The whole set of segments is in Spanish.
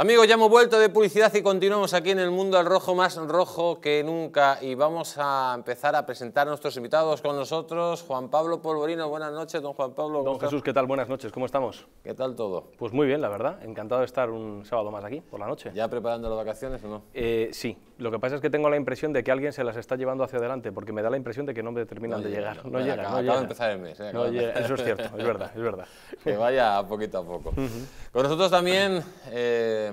Amigos, ya hemos vuelto de publicidad y continuamos aquí en el mundo al rojo más rojo que nunca y vamos a empezar a presentar a nuestros invitados con nosotros. Juan Pablo Polvorino, buenas noches, don Juan Pablo. Don Jesús, ¿qué tal? Buenas noches, ¿cómo estamos? ¿Qué tal todo? Pues muy bien, la verdad, encantado de estar un sábado más aquí, por la noche. ¿Ya preparando las vacaciones o no? Eh, sí, lo que pasa es que tengo la impresión de que alguien se las está llevando hacia adelante, porque me da la impresión de que no me terminan de llegar. No, llega, acaba, de empezar el mes. Eh, eso es cierto, es verdad, es verdad. Que vaya poquito a poco. Con nosotros también eh,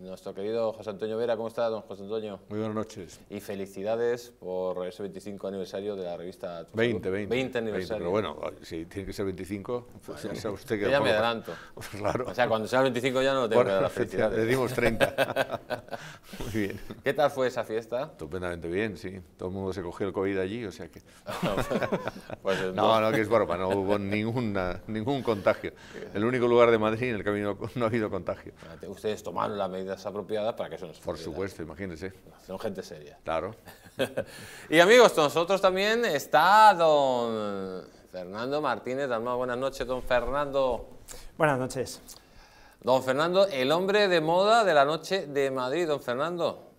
nuestro querido José Antonio Vera, ¿cómo está, don José Antonio? Muy buenas noches. Y felicidades por ese 25 aniversario de la revista... 20, 20. 20 aniversario. pero bueno, si tiene que ser 25, pues ya sabe usted que... ya me adelanto. Pues claro. O sea, cuando sea 25 ya no tengo bueno, que dar las Le dimos 30. Muy bien. ¿Qué tal fue esa fiesta? Estupendamente bien, sí. Todo el mundo se cogió el COVID allí, o sea que... Ah, pues no, no, que es broma, no hubo ningún contagio. El único lugar de Madrid en el camino no ha habido contagio. Ah, ustedes tomaron la medida apropiadas para que eso nos Por supuesto, imagínense. Son gente seria. Claro. y amigos, con nosotros también está don Fernando Martínez. buenas noches, don Fernando. Buenas noches. Don Fernando, el hombre de moda de la noche de Madrid, don Fernando.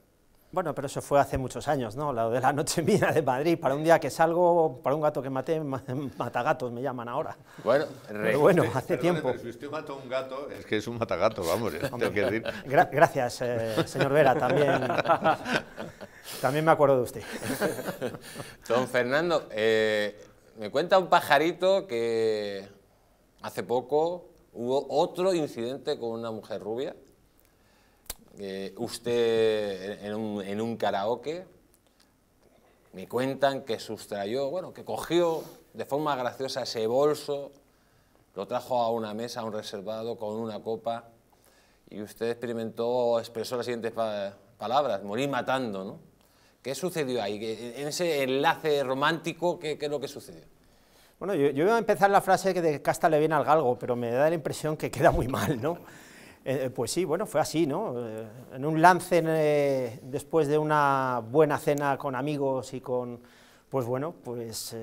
Bueno, pero eso fue hace muchos años, ¿no? Lo de la noche mía de Madrid, para un día que salgo, para un gato que maté, matagatos me llaman ahora. Bueno, pero hace tiempo. si usted mató un gato, es que es un matagato, vamos, gracias, eh, señor Vera, también, también me acuerdo de usted. Don Fernando, eh, me cuenta un pajarito que hace poco hubo otro incidente con una mujer rubia. Eh, usted en un, karaoke, me cuentan que sustrayó, bueno, que cogió de forma graciosa ese bolso, lo trajo a una mesa, a un reservado, con una copa, y usted experimentó, expresó las siguientes palabras, morir matando, ¿no? ¿Qué sucedió ahí? En ese enlace romántico, ¿qué, es lo que sucedió? Bueno, yo, yo, a empezar la frase que de casta le viene al galgo, pero me da la impresión que queda muy mal, ¿no? Eh, eh, pues sí, bueno, fue así, ¿no? Eh, en un lance después de una buena cena con amigos y con... Pues bueno, pues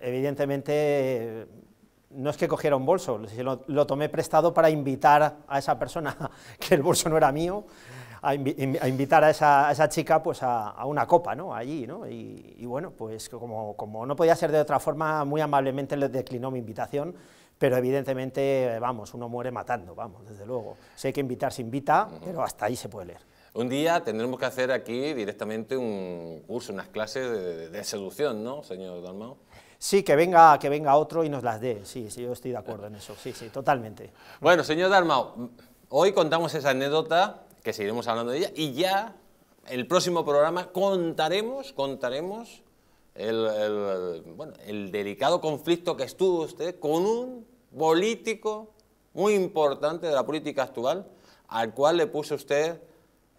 evidentemente no es que cogiera un bolso, lo, tomé prestado para invitar a esa persona, que el bolso no era mío, a, invitar a esa, chica pues a, una copa, ¿no? Allí, ¿no? Y, bueno, pues como no podía ser de otra forma, muy amablemente le declinó mi invitación pero evidentemente, vamos, uno muere matando, vamos, desde luego. Sé que invitar se invita, pero hasta ahí se puede leer. Un día tendremos que hacer aquí directamente un curso, unas clases de, seducción, ¿no, señor Dalmao? Sí, que venga, que venga otro y nos las dé, sí, sí, yo estoy de acuerdo en eso, sí, sí, totalmente. Bueno, señor Dalmao, hoy contamos esa anécdota, que seguiremos hablando de ella, y ya el próximo programa contaremos, contaremos el, bueno, el delicado conflicto que estuvo usted con un político muy importante de la política actual, al cual le puso usted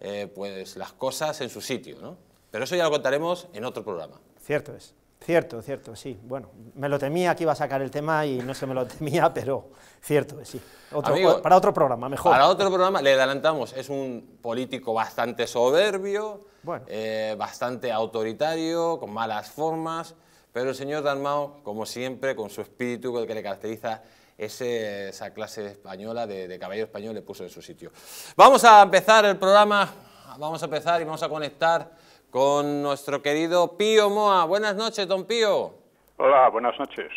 eh, pues, las cosas en su sitio. ¿no? Pero eso ya lo contaremos en otro programa. Cierto es. Cierto, cierto, sí. Bueno, me lo temía que iba a sacar el tema y no se me lo temía, pero cierto, sí. para otro programa, mejor. Para otro programa, le adelantamos, es un político bastante soberbio, eh, bastante autoritario, con malas formas, pero el señor Dalmao, como siempre, con su espíritu, con el que le caracteriza ese, esa clase española de, de caballero español, le puso en su sitio. Vamos a empezar el programa, vamos a empezar y vamos a conectar con nuestro querido Pío Moa. Buenas noches, don Pío. Hola, buenas noches.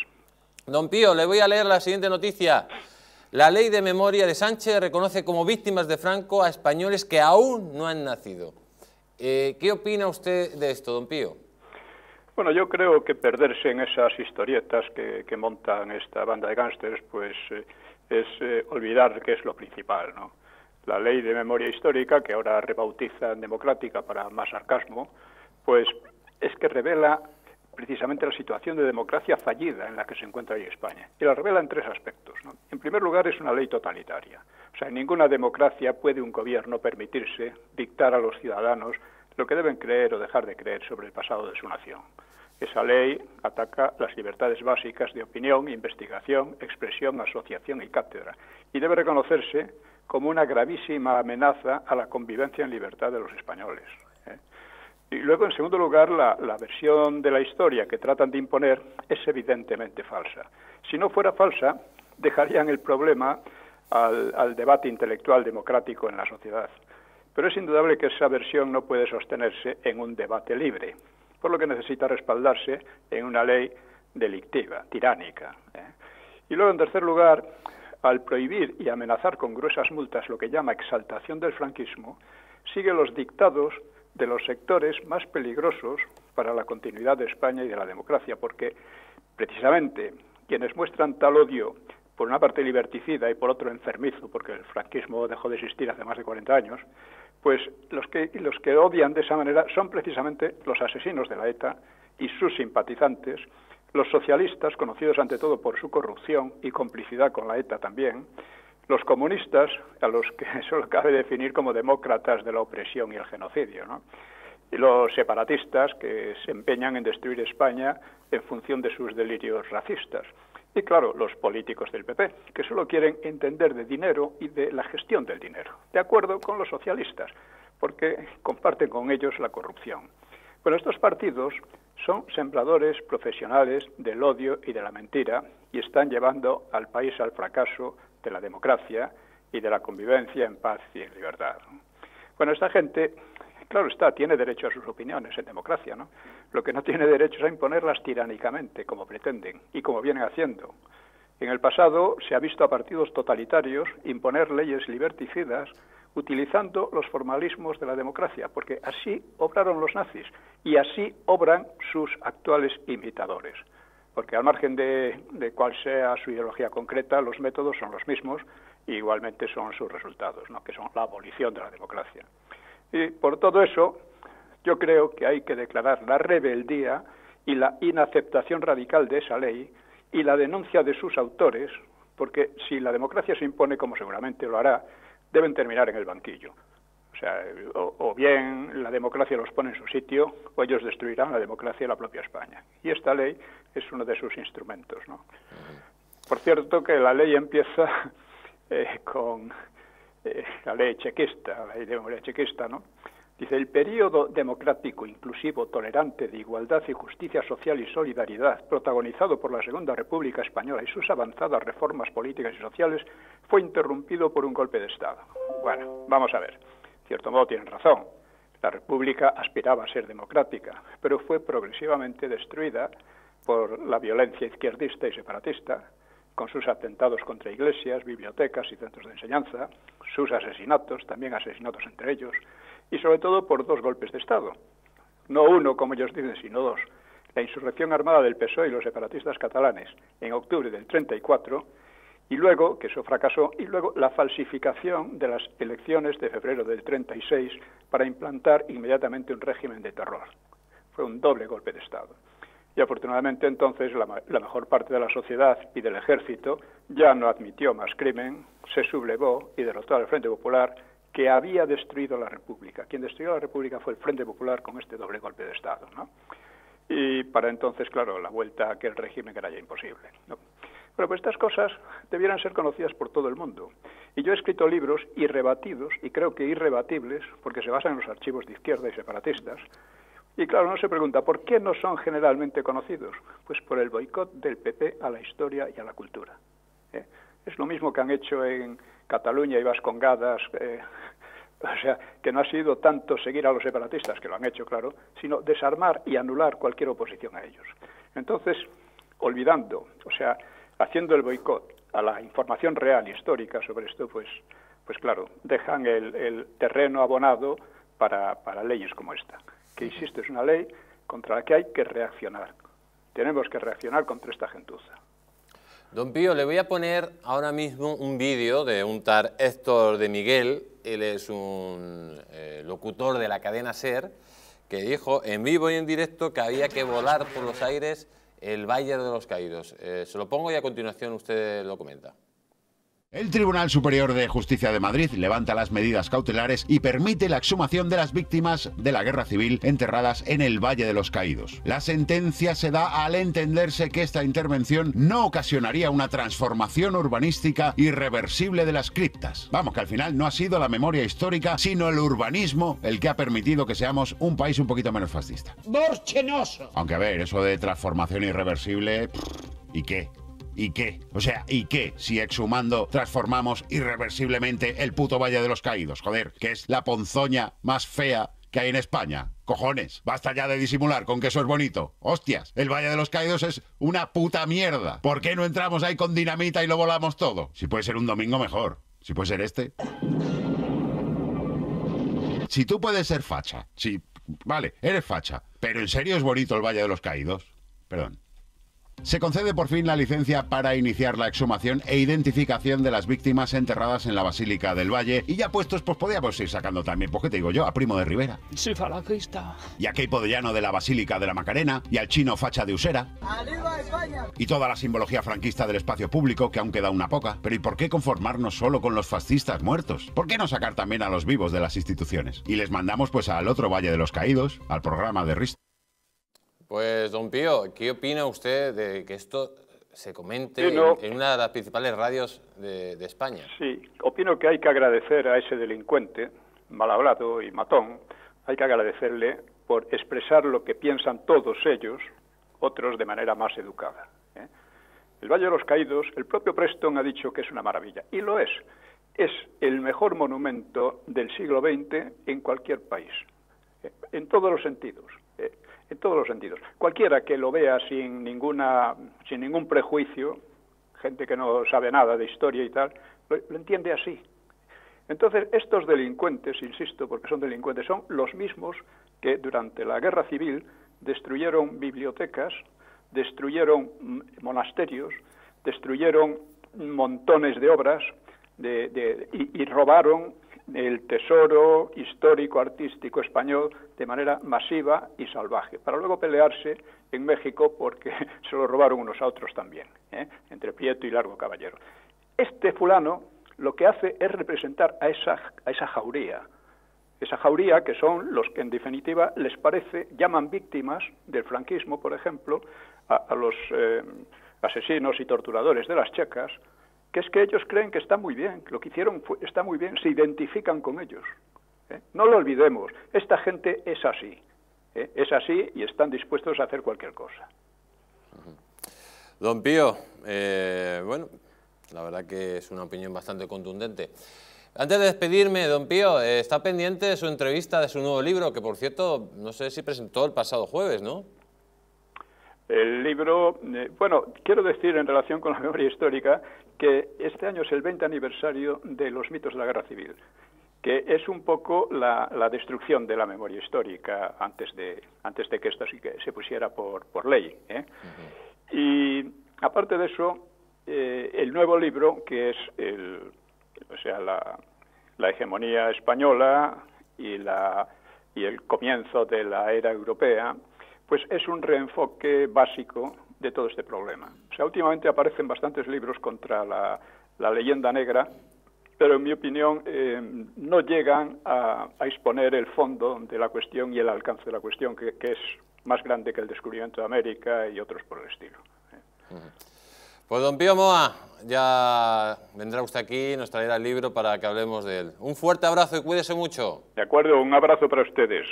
Don Pío, le voy a leer la siguiente noticia. La ley de memoria de Sánchez reconoce como víctimas de Franco a españoles que aún no han nacido. Eh, ¿Qué opina usted de esto, don Pío? Bueno, yo creo que perderse en esas historietas que, montan esta banda de gángsters, pues eh, es eh, olvidar que es lo principal, ¿no? la ley de memoria histórica, que ahora rebautiza en democrática para más sarcasmo, pues es que revela precisamente la situación de democracia fallida en la que se encuentra hoy España. Y la revela en tres aspectos. En primer lugar, es una ley totalitaria. O sea, en ninguna democracia puede un gobierno permitirse dictar a los ciudadanos lo que deben creer o dejar de creer sobre el pasado de su nación. Esa ley ataca las libertades básicas de opinión, investigación, expresión, asociación y cátedra. Y debe reconocerse como una gravísima amenaza a la convivencia en libertad de los españoles. ¿eh? Y luego, en segundo lugar, la, versión de la historia que tratan de imponer es evidentemente falsa. Si no fuera falsa, dejarían el problema al, debate intelectual democrático en la sociedad. Pero es indudable que esa versión no puede sostenerse en un debate libre, por lo que necesita respaldarse en una ley delictiva, tiránica. ¿eh? Y luego, en tercer lugar, al prohibir y amenazar con gruesas multas lo que llama exaltación del franquismo, sigue los dictados de los sectores más peligrosos para la continuidad de España y de la democracia, porque precisamente quienes muestran tal odio, por una parte liberticida y por otro enfermizo, porque el franquismo dejó de existir hace más de 40 años, pues los que, los que odian de esa manera son precisamente los asesinos de la ETA y sus simpatizantes, los socialistas, conocidos ante todo por su corrupción y complicidad con la ETA también, los comunistas, a los que solo cabe definir como demócratas de la opresión y el genocidio, y los separatistas que se empeñan en destruir España en función de sus delirios racistas. Y claro, los políticos del PP, que solo quieren entender de dinero y de la gestión del dinero, de acuerdo con los socialistas, porque comparten con ellos la corrupción. Bueno, estos partidos son sembradores profesionales del odio y de la mentira y están llevando al país al fracaso de la democracia y de la convivencia en paz y en libertad. Bueno, esta gente, claro está, tiene derecho a sus opiniones en democracia, ¿no? Lo que no tiene derecho es a imponerlas tiránicamente, como pretenden y como vienen haciendo. En el pasado se ha visto a partidos totalitarios imponer leyes liberticidas utilizando los formalismos de la democracia, porque así obraron los nazis y así obran sus actuales imitadores. Porque al margen de, cuál sea su ideología concreta, los métodos son los mismos y igualmente son sus resultados, que son la abolición de la democracia. Y por todo eso, yo creo que hay que declarar la rebeldía y la inaceptación radical de esa ley y la denuncia de sus autores, porque si la democracia se impone, como seguramente lo hará, deben terminar en el banquillo. O sea, o, bien la democracia los pone en su sitio, o ellos destruirán la democracia y la propia España. Y esta ley es uno de sus instrumentos, ¿no? Por cierto, que la ley empieza eh, con eh, la ley chequista, la ley de memoria chequista, ¿no? Dice, el periodo democrático, inclusivo, tolerante, de igualdad y justicia social y solidaridad, protagonizado por la Segunda República Española y sus avanzadas reformas políticas y sociales, fue interrumpido por un golpe de Estado. Bueno, vamos a ver. cierto modo tienen razón. La República aspiraba a ser democrática, pero fue progresivamente destruida por la violencia izquierdista y separatista, con sus atentados contra iglesias, bibliotecas y centros de enseñanza, sus asesinatos, también asesinatos entre ellos, y sobre todo por dos golpes de Estado. No uno, como ellos dicen, sino dos. La insurrección armada del PSOE y los separatistas catalanes en octubre del 34 y luego, que eso fracasó, y luego la falsificación de las elecciones de febrero del 36 para implantar inmediatamente un régimen de terror. Fue un doble golpe de Estado. Y afortunadamente entonces la, la mejor parte de la sociedad y del ejército ya no admitió más crimen, se sublevó y derrotó al Frente Popular que había destruido la República. Quien destruyó la República fue el Frente Popular con este doble golpe de Estado. ¿no? Y para entonces, claro, la vuelta a aquel régimen que era ya imposible. ¿no? Bueno, pues estas cosas debieran ser conocidas por todo el mundo. Y yo he escrito libros irrebatidos, y creo que irrebatibles, porque se basan en los archivos de izquierda y separatistas. Y claro, uno se pregunta, ¿por qué no son generalmente conocidos? Pues por el boicot del PP a la historia y a la cultura. ¿eh? Es lo mismo que han hecho en, Cataluña y Vascongadas, eh, o sea, que no ha sido tanto seguir a los separatistas, que lo han hecho, claro, sino desarmar y anular cualquier oposición a ellos. Entonces, olvidando, o sea, haciendo el boicot a la información real histórica sobre esto, pues, pues claro, dejan el, terreno abonado para, para leyes como esta, que insisto, es una ley contra la que hay que reaccionar. Tenemos que reaccionar contra esta gentuza. Don Pío, le voy a poner ahora mismo un vídeo de un tal Héctor de Miguel, él es un eh, locutor de la cadena SER, que dijo en vivo y en directo que había que volar por los aires el Valle de los Caídos. Eh, se lo pongo y a continuación usted lo comenta. El Tribunal Superior de Justicia de Madrid levanta las medidas cautelares y permite la exhumación de las víctimas de la guerra civil enterradas en el Valle de los Caídos. La sentencia se da al entenderse que esta intervención no ocasionaría una transformación urbanística irreversible de las criptas. Vamos, que al final no ha sido la memoria histórica, sino el urbanismo el que ha permitido que seamos un país un poquito menos fascista. ¡Borchenoso! Aunque a ver, eso de transformación irreversible... ¿Y qué? ¿Y qué? O sea, ¿y qué si exhumando transformamos irreversiblemente el puto Valle de los Caídos? Joder, que es la ponzoña más fea que hay en España. Cojones, basta ya de disimular con que eso es bonito. Hostias, el Valle de los Caídos es una puta mierda. ¿Por qué no entramos ahí con dinamita y lo volamos todo? Si puede ser un domingo mejor. Si puede ser este. Si tú puedes ser facha, si... Vale, eres facha. Pero en serio es bonito el Valle de los Caídos. Perdón. Se concede por fin la licencia para iniciar la exhumación e identificación de las víctimas enterradas en la Basílica del Valle. Y ya puestos, pues podíamos ir sacando también, porque qué te digo yo, a Primo de Rivera. Sí, Y a Keipo de de la Basílica de la Macarena. Y al chino Facha de Usera. ¡Arriba España! Y toda la simbología franquista del espacio público, que aún queda una poca. Pero ¿y por qué conformarnos solo con los fascistas muertos? ¿Por qué no sacar también a los vivos de las instituciones? Y les mandamos pues al otro Valle de los Caídos, al programa de Risto. Pues, don Pío, ¿qué opina usted de que esto se comente en, una de las principales radios de, España? Sí, opino que hay que agradecer a ese delincuente, mal hablado y matón, hay que agradecerle por expresar lo que piensan todos ellos, otros de manera más educada. ¿eh? El Valle de los Caídos, el propio Preston ha dicho que es una maravilla, y lo es. Es el mejor monumento del siglo XX en cualquier país, eh, en todos los sentidos. Eh en todos los sentidos. Cualquiera que lo vea sin ninguna, sin ningún prejuicio, gente que no sabe nada de historia y tal, lo, entiende así. Entonces, estos delincuentes, insisto, porque son delincuentes, son los mismos que durante la guerra civil destruyeron bibliotecas, destruyeron mm, monasterios, destruyeron montones de obras de, y robaron el tesoro histórico artístico español de manera masiva y salvaje, para luego pelearse en México porque se lo robaron unos a otros también, ¿eh? entre Prieto y Largo Caballero. Este fulano lo que hace es representar a esa, a esa jauría, esa jauría que son los que en definitiva les parece, llaman víctimas del franquismo, por ejemplo, a, los eh, asesinos y torturadores de las checas, que es que ellos creen que está muy bien, lo que hicieron está muy bien, se identifican con ellos. ¿eh? No lo olvidemos, esta gente es así, ¿eh? es así y están dispuestos a hacer cualquier cosa. Don Pío, eh, bueno, la verdad que es una opinión bastante contundente. Antes de despedirme, don Pío, está pendiente su entrevista de su nuevo libro, que por cierto, no sé si presentó el pasado jueves, ¿no? El libro, bueno, quiero decir en relación con la memoria histórica que este año es el 20 aniversario de los mitos de la guerra civil, que es un poco la, destrucción de la memoria histórica antes de, antes de que esto se pusiera por, ley. ¿eh? Y aparte de eso, eh, el nuevo libro, que es sea, la, hegemonía española y, y el comienzo de la era europea, pues es un reenfoque básico de todo este problema. O últimamente aparecen bastantes libros contra la, leyenda negra, pero en mi opinión eh, no llegan a, exponer el fondo de la cuestión y el alcance de la cuestión, que, es más grande que el descubrimiento de América y otros por el estilo. Pues don Pío Moa, ya vendrá usted aquí, nos traerá el libro para que hablemos de él. Un fuerte abrazo y cuídese mucho. De acuerdo, un abrazo para ustedes.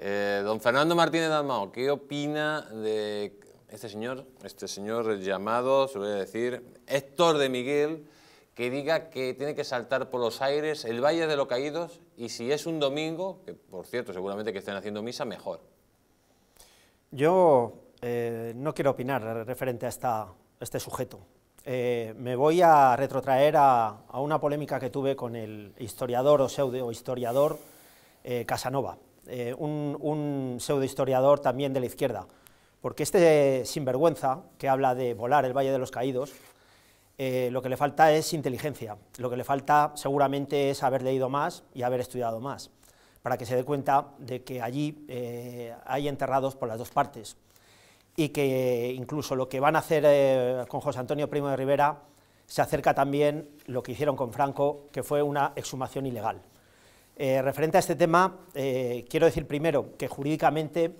Eh, don Fernando Martínez Dalmao, ¿qué opina de este señor, este señor llamado, se lo voy a decir, Héctor de Miguel, que diga que tiene que saltar por los aires el Valle de los Caídos y si es un domingo, que por cierto seguramente que estén haciendo misa, mejor. Yo eh, no quiero opinar referente a este sujeto. Eh, me voy a retrotraer a, una polémica que tuve con el historiador o pseudo historiador eh, Casanova, un, un pseudo historiador también de la izquierda porque este sinvergüenza que habla de volar el Valle de los Caídos, eh, lo que le falta es inteligencia, lo que le falta seguramente es haber leído más y haber estudiado más, para que se dé cuenta de que allí eh, hay enterrados por las dos partes y que incluso lo que van a hacer eh, con José Antonio Primo de Rivera se acerca también lo que hicieron con Franco, que fue una exhumación ilegal. referente a este tema, quiero decir primero que jurídicamente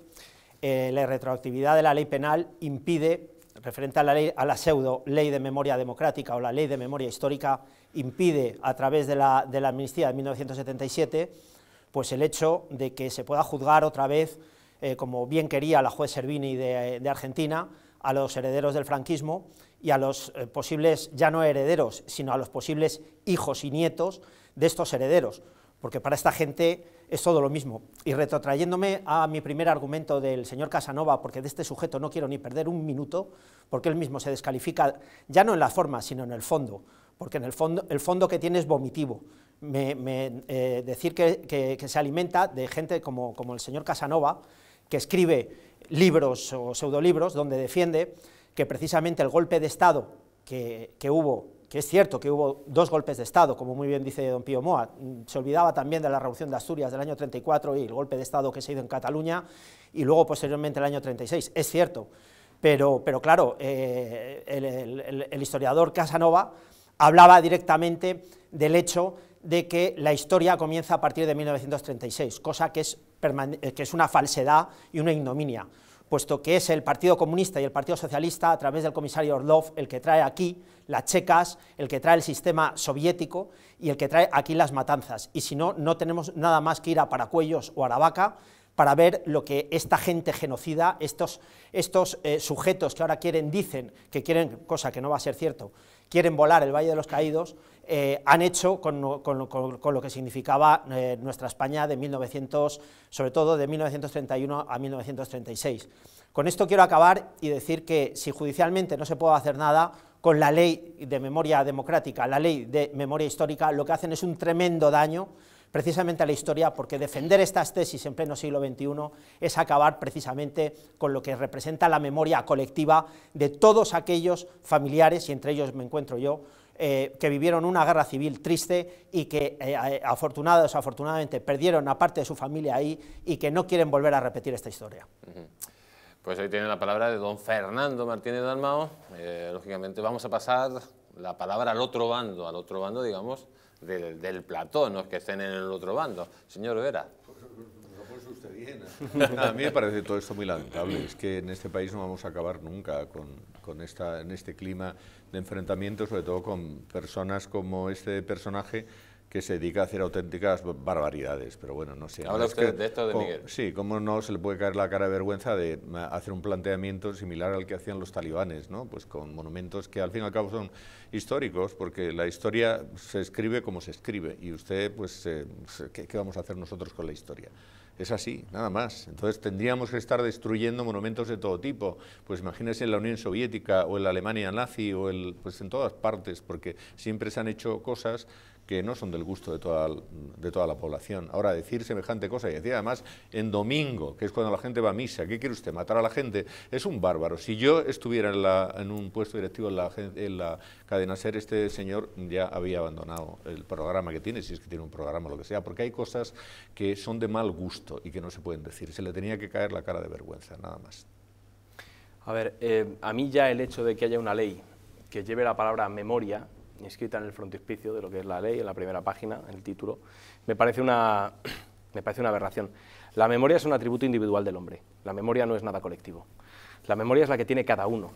eh, la retroactividad de la ley penal impide, referente a la, ley, a la pseudo ley de memoria democrática o la ley de memoria histórica, impide a través de la, de amnistía de 1977 pues el hecho de que se pueda juzgar otra vez, eh, como bien quería la juez Servini de, de, Argentina, a los herederos del franquismo y a los eh, posibles, ya no herederos, sino a los posibles hijos y nietos de estos herederos, porque para esta gente es todo lo mismo. Y retrotrayéndome a mi primer argumento del señor Casanova, porque de este sujeto no quiero ni perder un minuto, porque él mismo se descalifica, ya no en la forma, sino en el fondo, porque en el fondo, el fondo que tiene es vomitivo. Eh, decir que, se alimenta de gente como, como el señor Casanova, que escribe libros o pseudolibros donde defiende que precisamente el golpe de Estado que, que hubo es cierto que hubo dos golpes de Estado, como muy bien dice don Pío Moa, mm, se olvidaba también de la Revolución de Asturias del año 34 y el golpe de Estado que se hizo en Cataluña, y luego posteriormente el año 36, es cierto, pero, claro, eh, el, historiador Casanova hablaba directamente del hecho de que la historia comienza a partir de 1936, cosa que es, una falsedad y una ignominia puesto que es el Partido Comunista y el Partido Socialista, a través del comisario Orlov, el que trae aquí las checas, el que trae el sistema soviético y el que trae aquí las matanzas. Y si no, no tenemos nada más que ir a Paracuellos o Aravaca para ver lo que esta gente genocida, estos, estos eh, sujetos que ahora quieren, dicen, que quieren, cosa que no va a ser cierto, quieren volar el Valle de los Caídos, eh, han hecho con, lo que significaba eh, nuestra España de 1900, sobre todo de 1931 a 1936. Con esto quiero acabar y decir que si judicialmente no se puede hacer nada, con la ley de memoria democrática, la ley de memoria histórica, lo que hacen es un tremendo daño precisamente a la historia, porque defender estas tesis en pleno siglo XXI es acabar precisamente con lo que representa la memoria colectiva de todos aquellos familiares, y entre ellos me encuentro yo, eh, que vivieron una guerra civil triste y que eh, eh, afortunadamente perdieron a parte de su familia ahí y que no quieren volver a repetir esta historia. Pues ahí tiene la palabra de don Fernando Martínez Dalmao. Eh, lógicamente vamos a pasar la palabra al otro bando, al otro bando, digamos, del, platón, plató, que estén en el otro bando. Señor Vera. A mí me parece todo esto muy lamentable. Es que en este país no vamos a acabar nunca con, con, esta, en este clima de enfrentamiento, sobre todo con personas como este personaje que se dedica a hacer auténticas barbaridades, pero bueno, no sé. Habla usted de esto de Miguel. sí, cómo no se le puede caer la cara de vergüenza de mm, hacer un planteamiento similar al que hacían los talibanes, ¿no? Pues con monumentos que al fin y al cabo son históricos, porque la historia se escribe como se escribe, y usted, pues, ¿qué, vamos a hacer nosotros con la historia? Es así, nada más. Entonces tendríamos que estar destruyendo monumentos de todo tipo. Pues imagínese en la Unión Soviética o en la Alemania nazi o el, pues en todas partes, porque siempre se han hecho cosas que no son del gusto de toda, de toda la población. Ahora, decir semejante cosa, y decir además en domingo, que es cuando la gente va a misa, ¿qué quiere usted? ¿Matar a la gente? Es un bárbaro. Si yo estuviera en, la, en un puesto directivo en la, en la cadena SER, este señor ya había abandonado el programa que tiene, si es que tiene un programa o lo que sea, porque hay cosas que son de mal gusto y que no se pueden decir. Se le tenía que caer la cara de vergüenza, nada más. A ver, eh, a mí ya el hecho de que haya una ley que lleve la palabra memoria inscrita en el frontispicio de lo que es la ley, en la primera página, en el título, me parece una, me parece una aberración. La memoria es un atributo individual del hombre, la memoria no es nada colectivo. La memoria es la que tiene cada uno,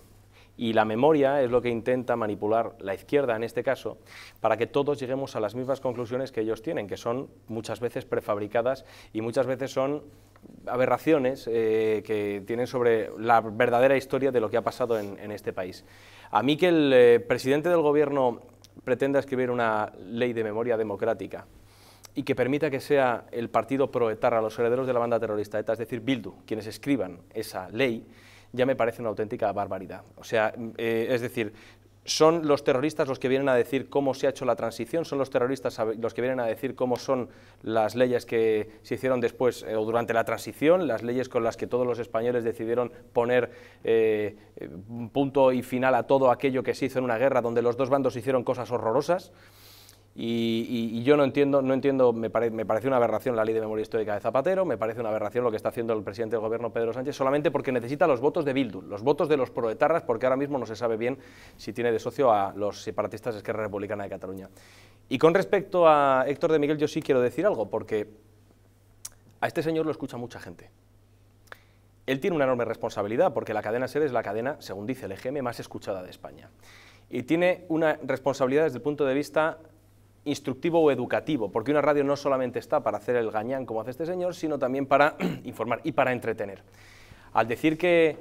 y la memoria es lo que intenta manipular la izquierda en este caso para que todos lleguemos a las mismas conclusiones que ellos tienen, que son muchas veces prefabricadas y muchas veces son aberraciones eh, que tienen sobre la verdadera historia de lo que ha pasado en, este país. A mí que el eh, presidente del gobierno pretenda escribir una ley de memoria democrática y que permita que sea el partido a los herederos de la banda terrorista ETA, es decir, Bildu, quienes escriban esa ley, ya me parece una auténtica barbaridad. O sea, eh, es decir, son los terroristas los que vienen a decir cómo se ha hecho la transición, son los terroristas los que vienen a decir cómo son las leyes que se hicieron después eh, o durante la transición, las leyes con las que todos los españoles decidieron poner eh, punto y final a todo aquello que se hizo en una guerra donde los dos bandos hicieron cosas horrorosas. Y, yo no entiendo, no entiendo me, parece una aberración la ley de memoria histórica de Zapatero, me parece una aberración lo que está haciendo el presidente del gobierno Pedro Sánchez, solamente porque necesita los votos de Bildu, los votos de los proetarras, porque ahora mismo no se sabe bien si tiene de socio a los separatistas de Esquerra Republicana de Cataluña. Y con respecto a Héctor de Miguel, yo sí quiero decir algo, porque a este señor lo escucha mucha gente. Él tiene una enorme responsabilidad, porque la cadena SER es la cadena, según dice el EGM, más escuchada de España. Y tiene una responsabilidad desde el punto de vista instructivo o educativo, porque una radio no solamente está para hacer el gañán como hace este señor, sino también para informar y para entretener. Al decir que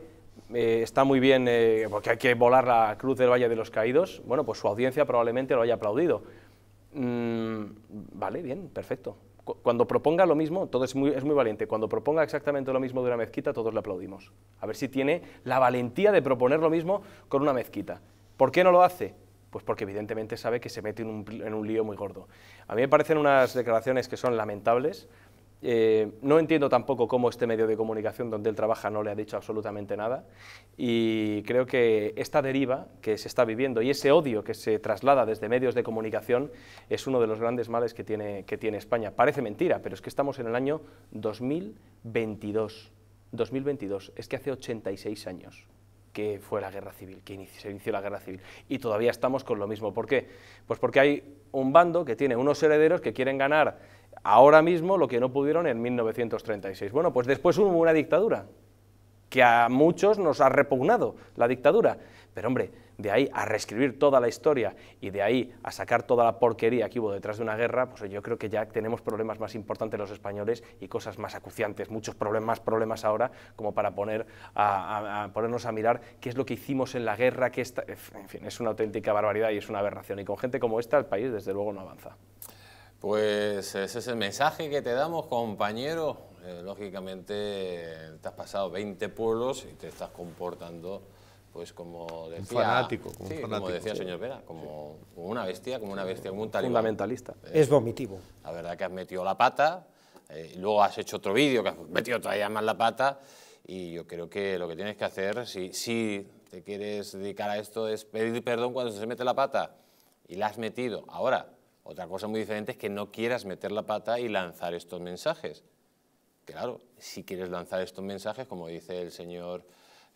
eh, está muy bien, eh, porque hay que volar la Cruz del Valle de los Caídos, bueno, pues su audiencia probablemente lo haya aplaudido. Mm, vale, bien, perfecto. Cuando proponga lo mismo, todo es muy, es muy valiente, cuando proponga exactamente lo mismo de una mezquita, todos le aplaudimos. A ver si tiene la valentía de proponer lo mismo con una mezquita. ¿Por qué no lo hace? Pues porque evidentemente sabe que se mete en un, lío muy gordo. A mí me parecen unas declaraciones que son lamentables. Eh, no entiendo tampoco cómo este medio de comunicación donde él trabaja no le ha dicho absolutamente nada y creo que esta deriva que se está viviendo y ese odio que se traslada desde medios de comunicación es uno de los grandes males que tiene, que tiene España. Parece mentira, pero es que estamos en el año 2022. 2022, es que hace 86 años que fue la guerra civil, que se inició la guerra civil. Y todavía estamos con lo mismo. ¿Por qué? Pues porque hay un bando que tiene unos herederos que quieren ganar ahora mismo lo que no pudieron en 1936. Bueno, pues después hubo una dictadura, que a muchos nos ha repugnado la dictadura. Pero hombre, de ahí a reescribir toda la historia y de ahí a sacar toda la porquería que hubo detrás de una guerra, pues yo creo que ya tenemos problemas más importantes los españoles y cosas más acuciantes, muchos problemas, problemas ahora, como para poner a, ponernos a mirar qué es lo que hicimos en la guerra, que en fin, es una auténtica barbaridad y es una aberración. Y con gente como esta, el país desde luego no avanza. Pues ese es el mensaje que te damos, compañero. Eh, lógicamente, te has pasado 20 pueblos y te estás comportando pues como decía... fanático. Como, decía el señor Vera, como, una bestia, como una bestia, un talibán. Fundamentalista. Eh, es vomitivo. La verdad que has metido la pata, eh, luego has hecho otro vídeo que has metido todavía más la pata y yo creo que lo que tienes que hacer, si, si te quieres dedicar a esto, es pedir perdón cuando se mete la pata y la has metido. Ahora, otra cosa muy diferente es que no quieras meter la pata y lanzar estos mensajes. Claro, si quieres lanzar estos mensajes, como dice el señor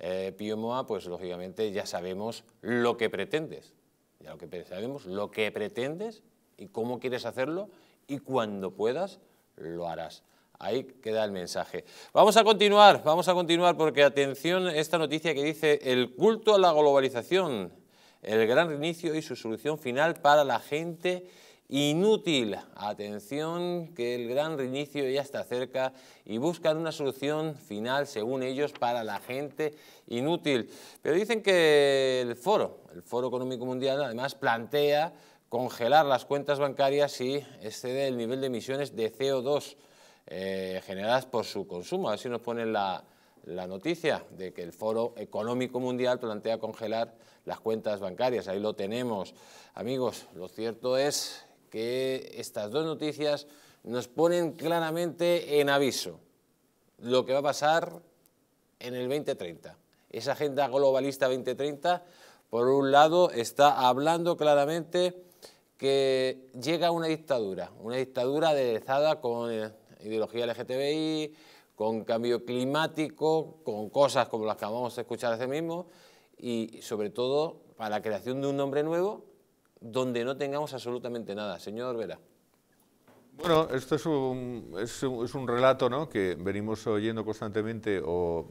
eh, pues lógicamente ya sabemos lo que pretendes. Ya lo que sabemos lo que pretendes y cómo quieres hacerlo y cuando puedas lo harás. Ahí queda el mensaje. Vamos a continuar, vamos a continuar porque atención esta noticia que dice el culto a la globalización, el gran inicio y su solución final para la gente inútil. Atención que el gran reinicio ya está cerca y buscan una solución final, según ellos, para la gente inútil. Pero dicen que el foro, el Foro Económico Mundial, además plantea congelar las cuentas bancarias si excede el nivel de emisiones de CO2 eh, generadas por su consumo. A ver si nos ponen la, la noticia de que el Foro Económico Mundial plantea congelar las cuentas bancarias. Ahí lo tenemos. Amigos, lo cierto es que estas dos noticias nos ponen claramente en aviso lo que va a pasar en el 2030. Esa agenda globalista 2030, por un lado, está hablando claramente que llega una dictadura, una dictadura aderezada con ideología LGTBI, con cambio climático, con cosas como las que vamos a escuchar hace mismo y sobre todo para la creación de un nombre nuevo donde no tengamos absolutamente nada. Señor Vera. Bueno, esto es un, relato ¿no? que venimos oyendo constantemente o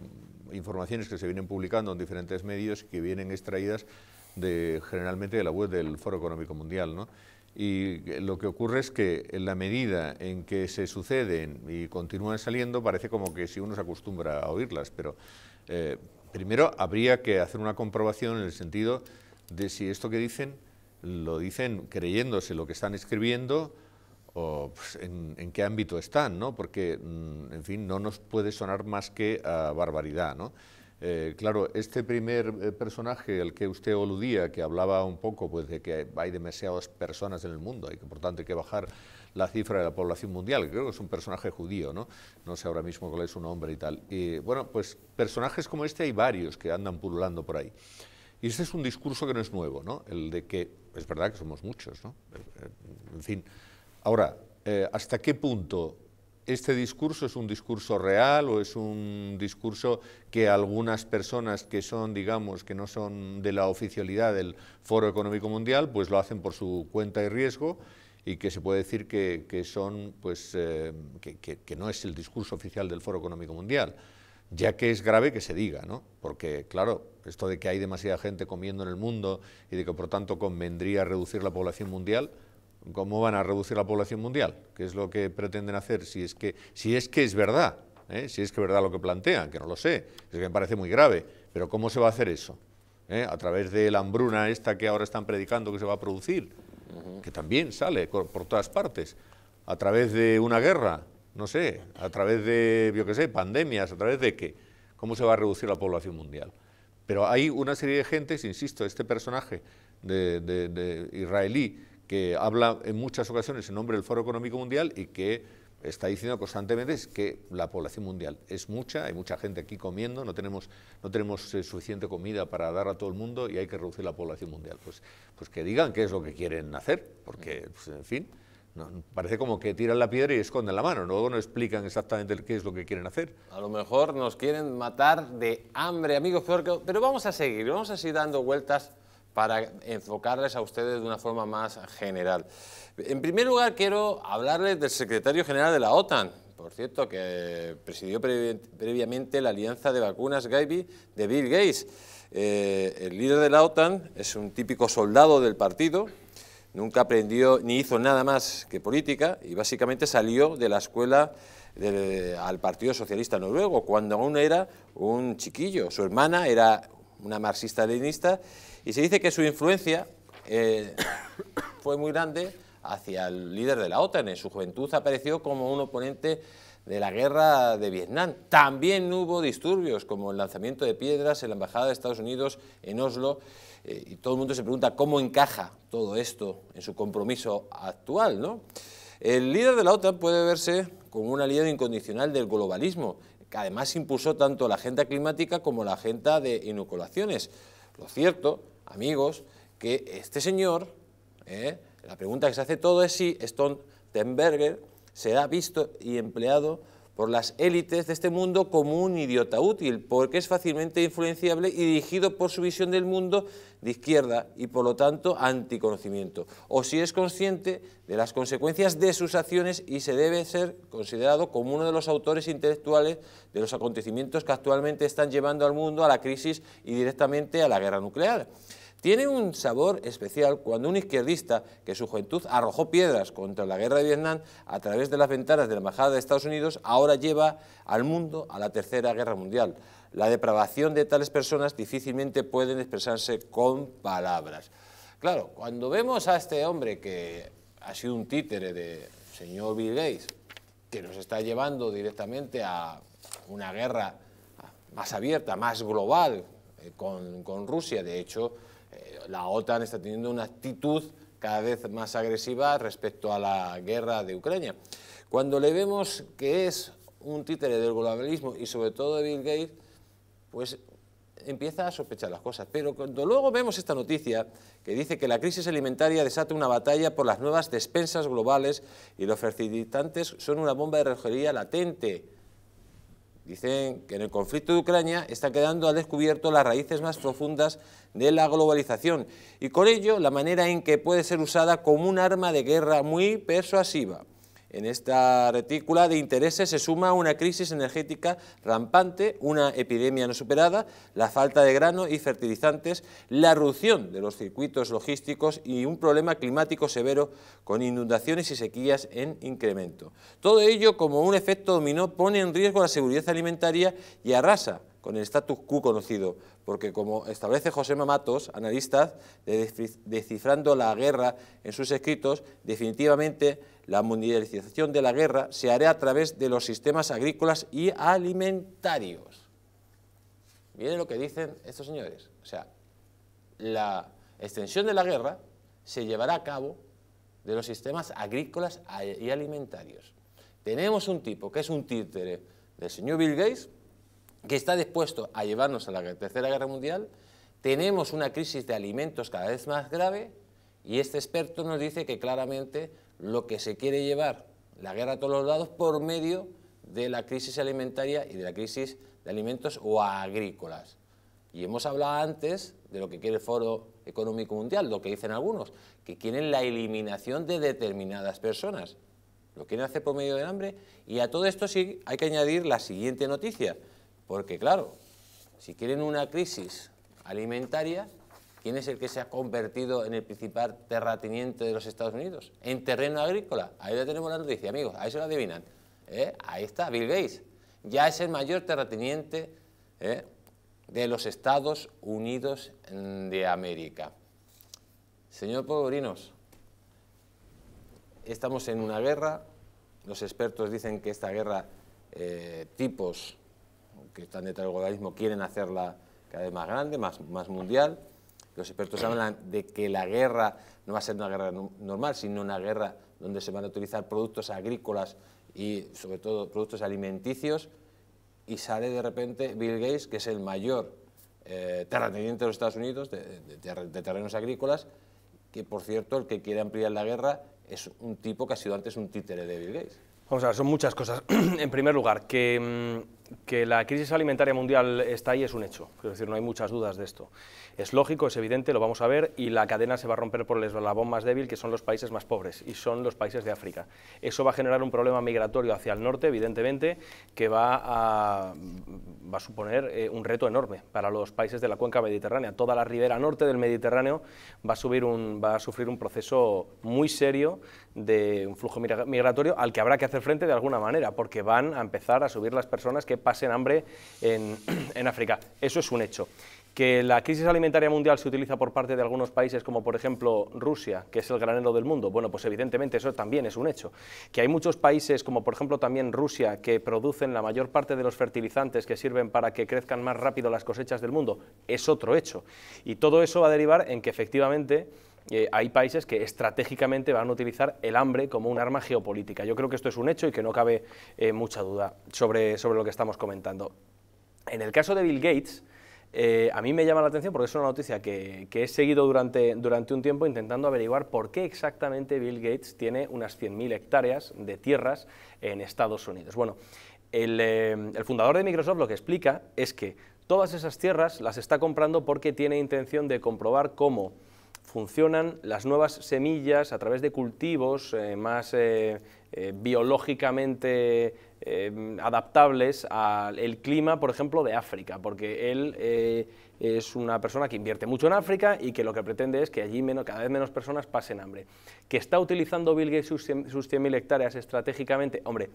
informaciones que se vienen publicando en diferentes medios que vienen extraídas generalmente de la web del Foro Económico Mundial. ¿no? Y lo que ocurre es que en la medida en que se suceden y continúan saliendo, parece como que si uno se acostumbra a oírlas, pero eh, primero habría que hacer una comprobación en el sentido de si esto que dicen lo dicen creyéndose lo que están escribiendo o pues, en, qué ámbito están, ¿no? Porque, mm, en fin, no nos puede sonar más que a ah, barbaridad, ¿no? Eh, claro, este primer eh, personaje al que usted aludía, que hablaba un poco pues, de que hay demasiadas personas en el mundo y que por tanto hay que bajar la cifra de la población mundial, creo que es un personaje judío, ¿no? No sé ahora mismo cuál es su nombre y tal. Y, bueno, pues personajes como este hay varios que andan pululando por ahí. Y este es un discurso que no es nuevo, ¿no? El de que es verdad que somos muchos, ¿no? Eh, en fin, ahora, eh, ¿hasta qué punto este discurso es un discurso real o es un discurso que algunas personas que son, digamos, que no son de la oficialidad del Foro Económico Mundial, pues lo hacen por su cuenta y riesgo y que se puede decir que, son, pues, eh, que no es el discurso oficial del Foro Económico Mundial? ya que es grave que se diga, ¿no? Porque, claro, esto de que hay demasiada gente comiendo en el mundo y de que, por tanto, convendría reducir la población mundial, ¿cómo van a reducir la población mundial? ¿Qué es lo que pretenden hacer? Si es que, si es, que es verdad, ¿eh? si es que es verdad lo que plantean, que no lo sé, es que me parece muy grave, pero ¿cómo se va a hacer eso? ¿Eh? A través de la hambruna esta que ahora están predicando que se va a producir, que también sale por todas partes, a través de una guerra, no sé, a través de, yo qué sé, pandemias, a través de qué, cómo se va a reducir la población mundial. Pero hay una serie de gentes, insisto, este personaje de, israelí que habla en muchas ocasiones en nombre del Foro Económico Mundial y que está diciendo constantemente que la población mundial es mucha, hay mucha gente aquí comiendo, no tenemos, eh, suficiente comida para dar a todo el mundo y hay que reducir la población mundial. Pues, pues que digan qué es lo que quieren hacer, porque, pues, en fin, parece como que tiran la piedra y esconden la mano, luego no explican exactamente qué es lo que quieren hacer. A lo mejor nos quieren matar de hambre, amigos, pero vamos a seguir, vamos a seguir dando vueltas para enfocarles a ustedes de una forma más general. En primer lugar, quiero hablarles del secretario general de la OTAN, por cierto, que presidió previamente la alianza de vacunas Gavi de Bill Gates. Eh, el líder de la OTAN es un típico soldado del partido, nunca aprendió ni hizo nada más que política y básicamente salió de la escuela al Partido Socialista Noruego cuando aún era un chiquillo. Su hermana era una marxista-leninista y se dice que su influencia eh, fue muy grande hacia el líder de la OTAN. En su juventud apareció como un oponente de la guerra de Vietnam. También hubo disturbios como el lanzamiento de piedras en la Embajada de Estados Unidos en Oslo eh, y todo el mundo se pregunta cómo encaja todo esto en su compromiso actual. ¿no? El líder de la OTAN puede verse como un aliado incondicional del globalismo, que además impulsó tanto la agenda climática como la agenda de inoculaciones. Lo cierto, amigos, que este señor, ¿eh? la pregunta que se hace todo es si se será visto y empleado por las élites de este mundo como un idiota útil, porque es fácilmente influenciable y dirigido por su visión del mundo de izquierda y por lo tanto anticonocimiento, o si es consciente de las consecuencias de sus acciones y se debe ser considerado como uno de los autores intelectuales de los acontecimientos que actualmente están llevando al mundo a la crisis y directamente a la guerra nuclear. Tiene un sabor especial cuando un izquierdista que en su juventud arrojó piedras contra la guerra de Vietnam a través de las ventanas de la Embajada de Estados Unidos ahora lleva al mundo a la Tercera Guerra Mundial. La depravación de tales personas difícilmente pueden expresarse con palabras. Claro, cuando vemos a este hombre que ha sido un títere de señor Bill Gates, que nos está llevando directamente a una guerra más abierta, más global eh, con Rusia, de hecho, la OTAN está teniendo una actitud cada vez más agresiva respecto a la guerra de Ucrania. Cuando le vemos que es un títere del globalismo y sobre todo de Bill Gates, pues empieza a sospechar las cosas. Pero cuando luego vemos esta noticia que dice que la crisis alimentaria desata una batalla por las nuevas despensas globales y los fertilizantes son una bomba de relojería latente, dicen que en el conflicto de Ucrania están quedando al descubierto las raíces más profundas de la globalización y con ello la manera en que puede ser usada como un arma de guerra muy persuasiva. En esta retícula de intereses se suma una crisis energética rampante, una epidemia no superada, la falta de grano y fertilizantes, la erupción de los circuitos logísticos y un problema climático severo con inundaciones y sequías en incremento. Todo ello, como un efecto dominó, pone en riesgo la seguridad alimentaria y arrasa con el status quo conocido, porque como establece José Mamatos, analista, descifrando la guerra en sus escritos, definitivamente la mundialización de la guerra se hará a través de los sistemas agrícolas y alimentarios. Miren lo que dicen estos señores. O sea, la extensión de la guerra se llevará a cabo de los sistemas agrícolas y alimentarios. Tenemos un tipo que es un títere del señor Bill Gates, que está dispuesto a llevarnos a la Tercera Guerra Mundial, tenemos una crisis de alimentos cada vez más grave y este experto nos dice que claramente lo que se quiere llevar la guerra a todos los lados por medio de la crisis alimentaria y de la crisis de alimentos o agrícolas. Y hemos hablado antes de lo que quiere el Foro Económico Mundial, lo que dicen algunos, que quieren la eliminación de determinadas personas. Lo quieren hacer por medio del hambre y a todo esto sí hay que añadir la siguiente noticia, porque claro, si quieren una crisis alimentaria, ¿quién es el que se ha convertido en el principal terrateniente de los Estados Unidos? En terreno agrícola. Ahí ya tenemos la noticia, amigos, ahí se lo adivinan. ¿eh? Ahí está, Bill Gates. Ya es el mayor terrateniente ¿eh? de los Estados Unidos de América. Señor Polvorinos, estamos en una guerra, los expertos dicen que esta guerra, eh, tipos que están detrás del globalismo quieren hacerla cada vez más grande, más, más mundial. Los expertos hablan de que la guerra no va a ser una guerra normal, sino una guerra donde se van a utilizar productos agrícolas y sobre todo productos alimenticios y sale de repente Bill Gates, que es el mayor eh, terrateniente de los Estados Unidos de, de terrenos agrícolas, que por cierto el que quiere ampliar la guerra es un tipo que ha sido antes un títere de Bill Gates. Vamos a ver, son muchas cosas. en primer lugar, que mm, que la crisis alimentaria mundial está ahí es un hecho, es decir, no hay muchas dudas de esto. Es lógico, es evidente, lo vamos a ver, y la cadena se va a romper por el eslabón más débil, que son los países más pobres, y son los países de África. Eso va a generar un problema migratorio hacia el norte, evidentemente, que va a, va a suponer eh, un reto enorme para los países de la cuenca mediterránea. Toda la ribera norte del Mediterráneo va a, subir un, va a sufrir un proceso muy serio de un flujo migratorio al que habrá que hacer frente de alguna manera, porque van a empezar a subir las personas que pasen hambre en, en África. Eso es un hecho que la crisis alimentaria mundial se utiliza por parte de algunos países como por ejemplo Rusia, que es el granero del mundo, bueno, pues evidentemente eso también es un hecho. Que hay muchos países como por ejemplo también Rusia que producen la mayor parte de los fertilizantes que sirven para que crezcan más rápido las cosechas del mundo, es otro hecho. Y todo eso va a derivar en que efectivamente eh, hay países que estratégicamente van a utilizar el hambre como un arma geopolítica. Yo creo que esto es un hecho y que no cabe eh, mucha duda sobre, lo que estamos comentando. En el caso de Bill Gates, eh, a mí me llama la atención porque es una noticia que, he seguido durante, durante, un tiempo intentando averiguar por qué exactamente Bill Gates tiene unas 100.000 hectáreas de tierras en Estados Unidos. Bueno, el fundador de Microsoft lo que explica es que todas esas tierras las está comprando porque tiene intención de comprobar cómo funcionan las nuevas semillas a través de cultivos eh, más eh, eh, biológicamente adaptables al clima, por ejemplo, de África, porque él es una persona que invierte mucho en África y que lo que pretende es que allí cada vez menos personas pasen hambre. Que está utilizando Bill Gates sus, sus 100.000 hectáreas estratégicamente, hombre,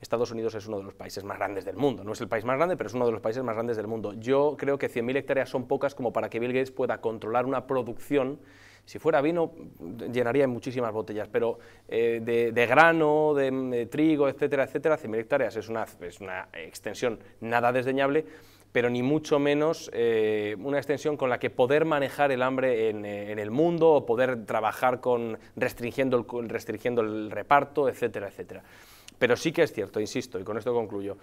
Estados Unidos es uno de los países más grandes del mundo. No es el país más grande, pero es uno de los países más grandes del mundo. Yo creo que 100.000 hectáreas son pocas como para que Bill Gates pueda controlar una producción si fuera vino, llenaría muchísimas botellas, pero eh, de, grano, de, trigo, etcétera, etcétera, 100.000 hectáreas es una, es una extensión nada desdeñable, pero ni mucho menos eh, una extensión con la que poder manejar el hambre eh, en, el mundo o poder trabajar con restringiendo el, restringiendo el reparto, etcétera, etcétera. Pero sí que es cierto, insisto, y con esto concluyo,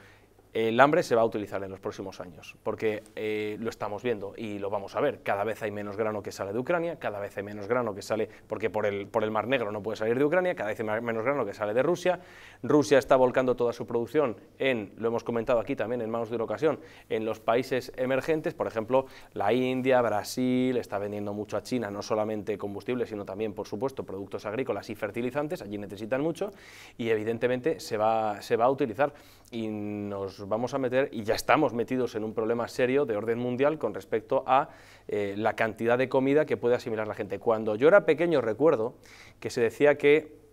el hambre se va a utilizar en los próximos años, porque eh, lo estamos viendo y lo vamos a ver. Cada vez hay menos grano que sale de Ucrania, cada vez hay menos grano que sale, porque por el, por el Mar Negro no puede salir de Ucrania, cada vez hay menos grano que sale de Rusia. Rusia está volcando toda su producción en, lo hemos comentado aquí también en manos de una ocasión, en los países emergentes, por ejemplo, la India, Brasil, está vendiendo mucho a China, no solamente combustible, sino también, por supuesto, productos agrícolas y fertilizantes, allí necesitan mucho, y evidentemente se va, se va a utilizar y nos vamos a meter y ya estamos metidos en un problema serio de orden mundial con respecto a eh, la cantidad de comida que puede asimilar la gente. Cuando yo era pequeño recuerdo que se decía que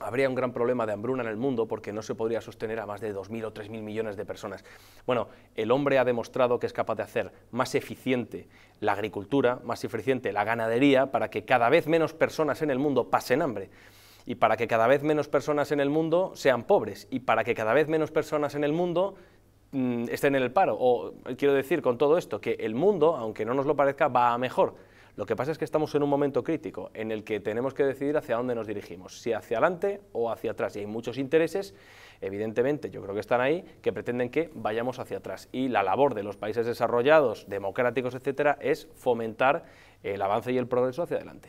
habría un gran problema de hambruna en el mundo porque no se podría sostener a más de 2.000 o 3.000 millones de personas. Bueno, el hombre ha demostrado que es capaz de hacer más eficiente la agricultura, más eficiente la ganadería, para que cada vez menos personas en el mundo pasen hambre y para que cada vez menos personas en el mundo sean pobres y para que cada vez menos personas en el mundo mm, estén en el paro. O quiero decir con todo esto que el mundo, aunque no nos lo parezca, va mejor. Lo que pasa es que estamos en un momento crítico en el que tenemos que decidir hacia dónde nos dirigimos, si hacia adelante o hacia atrás. Y hay muchos intereses, evidentemente, yo creo que están ahí, que pretenden que vayamos hacia atrás. Y la labor de los países desarrollados, democráticos, etcétera, es fomentar el avance y el progreso hacia adelante.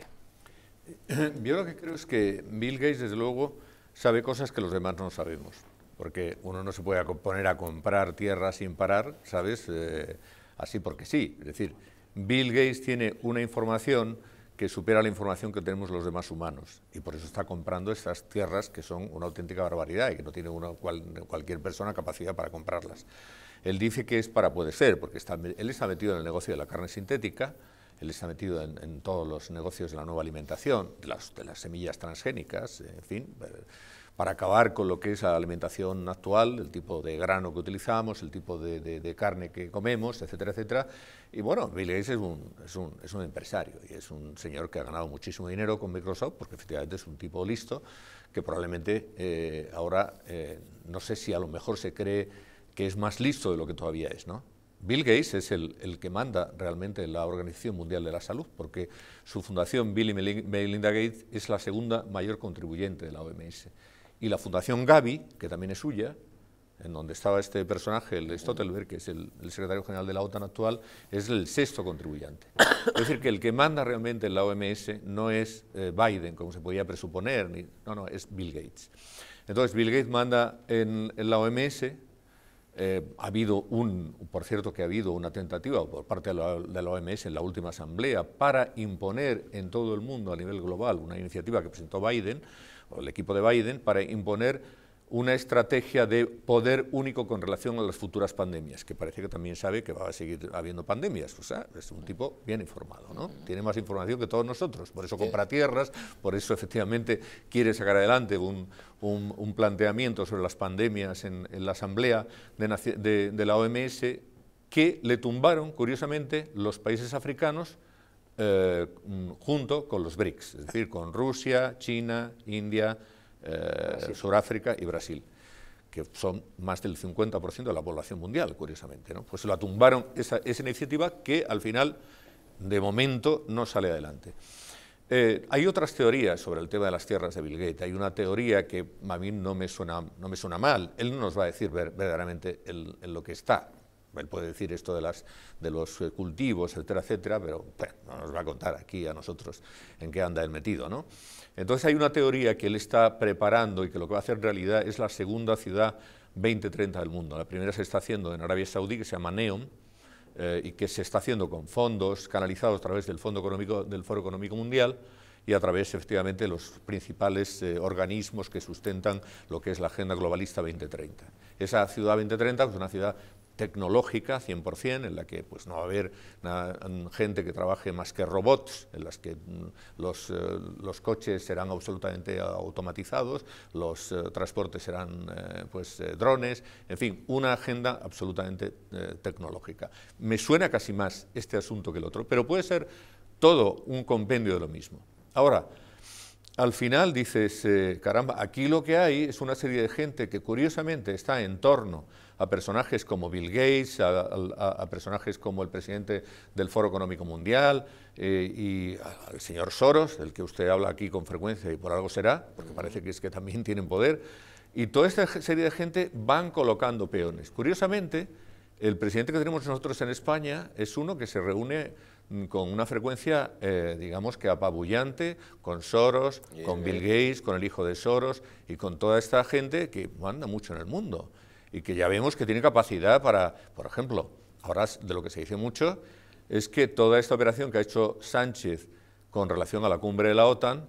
Yo lo que creo es que Bill Gates, desde luego, sabe cosas que los demás no sabemos, porque uno no se puede poner a comprar tierras sin parar, ¿sabes? Eh, así porque sí. Es decir, Bill Gates tiene una información que supera la información que tenemos los demás humanos. Y por eso está comprando estas tierras que son una auténtica barbaridad y que no tiene cualquier persona capacidad para comprarlas. Él dice que es para puede ser, porque él está metido en el negocio de la carne sintética él está metido en, todos los negocios de la nueva alimentación, de las, semillas transgénicas, eh, en fin, eh, para acabar con lo que es la alimentación actual, el tipo de grano que utilizamos, el tipo de, carne que comemos, etcétera, etcétera. Y bueno, Bill Gates es un, empresario y es un señor que ha ganado muchísimo dinero con Microsoft, porque efectivamente es un tipo listo, que probablemente eh, ahora, no sé si a lo mejor se cree que es más listo de lo que todavía es, ¿no? Bill Gates es el, que manda realmente la Organización Mundial de la Salud, porque su fundación Bill y Melinda Gates es la segunda mayor contribuyente de la OMS. Y la fundación Gavi, que también es suya, en donde estaba este personaje, el de Stoltenberg, que es el, secretario general de la OTAN actual, es el sexto contribuyente. Es decir, que el que manda realmente en la OMS no es eh, Biden, como se podía presuponer, ni, no, no, es Bill Gates. Entonces, Bill Gates manda en la OMS eh, ha habido un, por cierto que ha habido una tentativa por parte de la, de la, OMS en la última asamblea para imponer en todo el mundo a nivel global una iniciativa que presentó Biden, o el equipo de Biden, para imponer una estrategia de poder único con relación a las futuras pandemias, que parece que también sabe que va a seguir habiendo pandemias. O sea, es un tipo bien informado, ¿no? Tiene más información que todos nosotros. Por eso compra tierras, por eso efectivamente quiere sacar adelante un, planteamiento sobre las pandemias en, la Asamblea de, la OMS, que le tumbaron, curiosamente, los países africanos eh, junto con los BRICS, es decir, con Rusia, China, India, eh, Sudáfrica y Brasil, que son más del 50% de la población mundial, curiosamente. ¿no? Pues la tumbaron esa, iniciativa que al final, de momento, no sale adelante. Eh, hay otras teorías sobre el tema de las tierras de Bill Gates. Hay una teoría que a mí no me suena, no me suena mal. Él no nos va a decir verdaderamente en lo que está. Él puede decir esto de, los eh, cultivos, etcétera, etcétera, pero, pero no nos va a contar aquí a nosotros en qué anda el metido, ¿no? Entonces hay una teoría que él está preparando y que lo que va a hacer realidad es la segunda ciudad 2030 del mundo. La primera se está haciendo en Arabia Saudí, que se llama NEOM, eh, y que se está haciendo con fondos canalizados a través del Fondo Económico, del Foro Económico Mundial, y a través efectivamente de los principales eh, organismos que sustentan lo que es la Agenda Globalista 2030. Esa ciudad 2030 es pues una ciudad tecnológica 100%, en la que pues, no va a haber mm, gente que trabaje más que robots, en las que mm, eh, los, coches serán absolutamente automatizados, los eh, transportes serán eh, pues, drones, en fin, una agenda absolutamente tecnológica. Me suena casi más este asunto que el otro, pero puede ser todo un compendio de lo mismo. Ahora, al final dices, caramba, aquí lo que hay es una serie de gente que curiosamente está en torno a personajes como Bill Gates, a, personajes como el presidente del Foro Económico Mundial eh, y al señor Soros, del que usted habla aquí con frecuencia y por algo será, porque parece que es que también tienen poder. Y toda esta serie de gente van colocando peones. Curiosamente, el presidente que tenemos nosotros en España es uno que se reúne mm, con una frecuencia, eh, digamos que apabullante, con Soros, con Bill Gates, con el hijo de Soros y con toda esta gente que manda mucho en el mundo y que ya vemos que tiene capacidad para, por ejemplo, ahora de lo que se dice mucho, es que toda esta operación que ha hecho Sánchez con relación a la cumbre de la OTAN,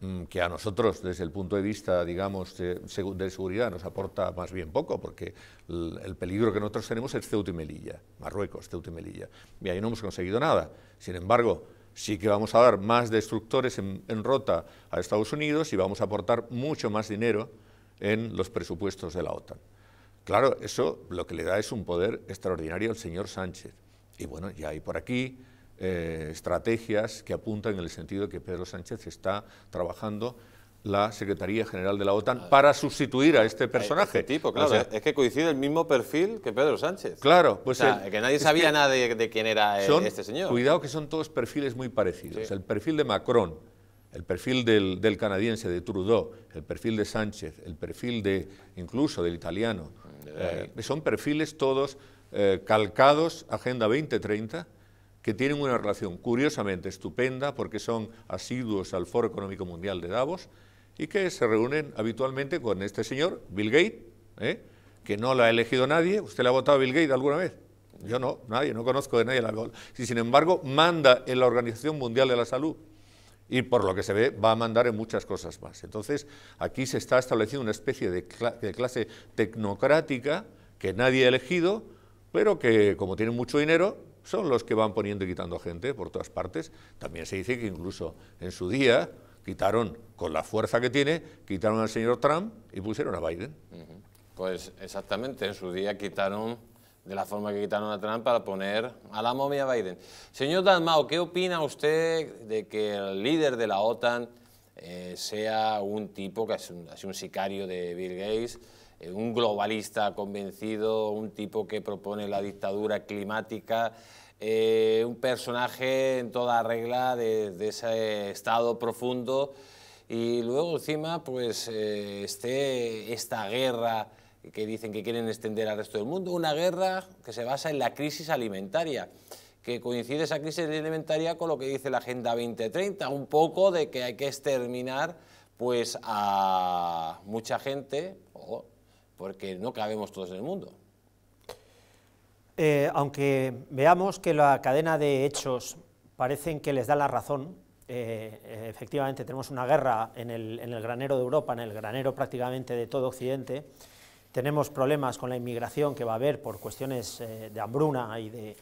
mm, que a nosotros desde el punto de vista, digamos, de, seguridad nos aporta más bien poco, porque el, peligro que nosotros tenemos es Ceuta y Melilla, Marruecos, Ceuta y Melilla, y ahí no hemos conseguido nada. Sin embargo, sí que vamos a dar más destructores en rota a Estados Unidos y vamos a aportar mucho más dinero en los presupuestos de la OTAN. Claro, eso lo que le da es un poder extraordinario al señor Sánchez. Y bueno, ya hay por aquí eh, estrategias que apuntan en el sentido de que Pedro Sánchez está trabajando la Secretaría General de la OTAN ah, para sustituir a este, este personaje. tipo, claro, es que coincide el mismo perfil que Pedro Sánchez. Claro, pues... que nadie sabía nada de, quién era eh, este señor. Cuidado que son todos perfiles muy parecidos. El perfil de Macron, el perfil del, canadiense, de Trudeau, el perfil de Sánchez, el perfil de incluso del italiano, eh, son perfiles todos eh, calcados Agenda 2030 que tienen una relación curiosamente estupenda porque son asiduos al Foro Económico Mundial de Davos y que se reúnen habitualmente con este señor, Bill Gates, eh, que no lo ha elegido nadie. ¿Usted le ha votado a Bill Gates alguna vez? Yo no, nadie, no conozco de nadie. La... Si sin embargo manda en la Organización Mundial de la Salud y por lo que se ve va a mandar en muchas cosas más. Entonces, aquí se está estableciendo una especie de, clase tecnocrática que nadie ha elegido, pero que como tienen mucho dinero, son los que van poniendo y quitando gente por todas partes. También se dice que incluso en su día quitaron, con la fuerza que tiene, quitaron al señor Trump y pusieron a Biden. Pues exactamente, en su día quitaron de la forma que quitaron a Trump para poner a la momia Biden. Señor Dalmao, ¿qué opina usted de que el líder de la OTAN eh, sea un tipo que es un, sicario de Bill Gates, eh, un globalista convencido, un tipo que propone la dictadura climática, eh, un personaje en toda regla de, de, ese estado profundo y luego encima pues esté esta guerra que dicen que quieren extender al resto del mundo, una guerra que se basa en la crisis alimentaria, que coincide esa crisis alimentaria con lo que dice la Agenda 2030, un poco de que hay que exterminar pues a mucha gente, porque no cabemos todos en el mundo. Eh, aunque veamos que la cadena de hechos parecen que les da la razón, eh, efectivamente tenemos una guerra en el, en el granero de Europa, en el granero prácticamente de todo Occidente, tenemos problemas con la inmigración que va a haber por cuestiones eh, de hambruna y, de,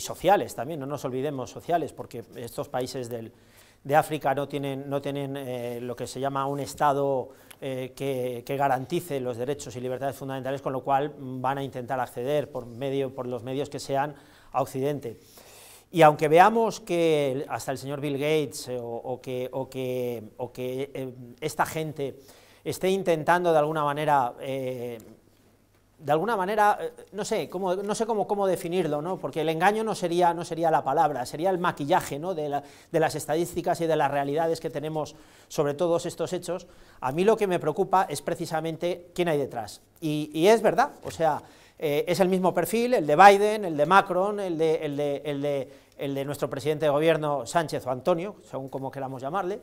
sociales también, no nos olvidemos sociales, porque estos países de África no tienen, no tienen eh, lo que se llama un Estado eh, que, garantice los derechos y libertades fundamentales, con lo cual van a intentar acceder por, medio, por los medios que sean a Occidente. Y aunque veamos que hasta el señor Bill Gates que, o que, o que esta gente esté intentando de alguna manera... Eh, de alguna manera, eh, no sé, cómo, no sé cómo, cómo definirlo, ¿no? porque el engaño no sería, no sería la palabra, sería el maquillaje ¿no? de, de, las estadísticas y de las realidades que tenemos sobre todos estos hechos. A mí lo que me preocupa es precisamente quién hay detrás. Y, y es verdad, o sea, eh, es el mismo perfil, el de Biden, el de Macron, el de, el de, el de el nuestro presidente de gobierno Sánchez o Antonio, según como queramos llamarle,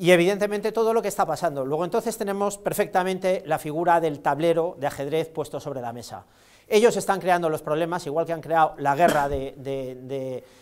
y evidentemente todo lo que está pasando. Luego entonces tenemos perfectamente la figura del tablero de ajedrez puesto sobre la mesa. Ellos están creando los problemas, igual que han creado la guerra de,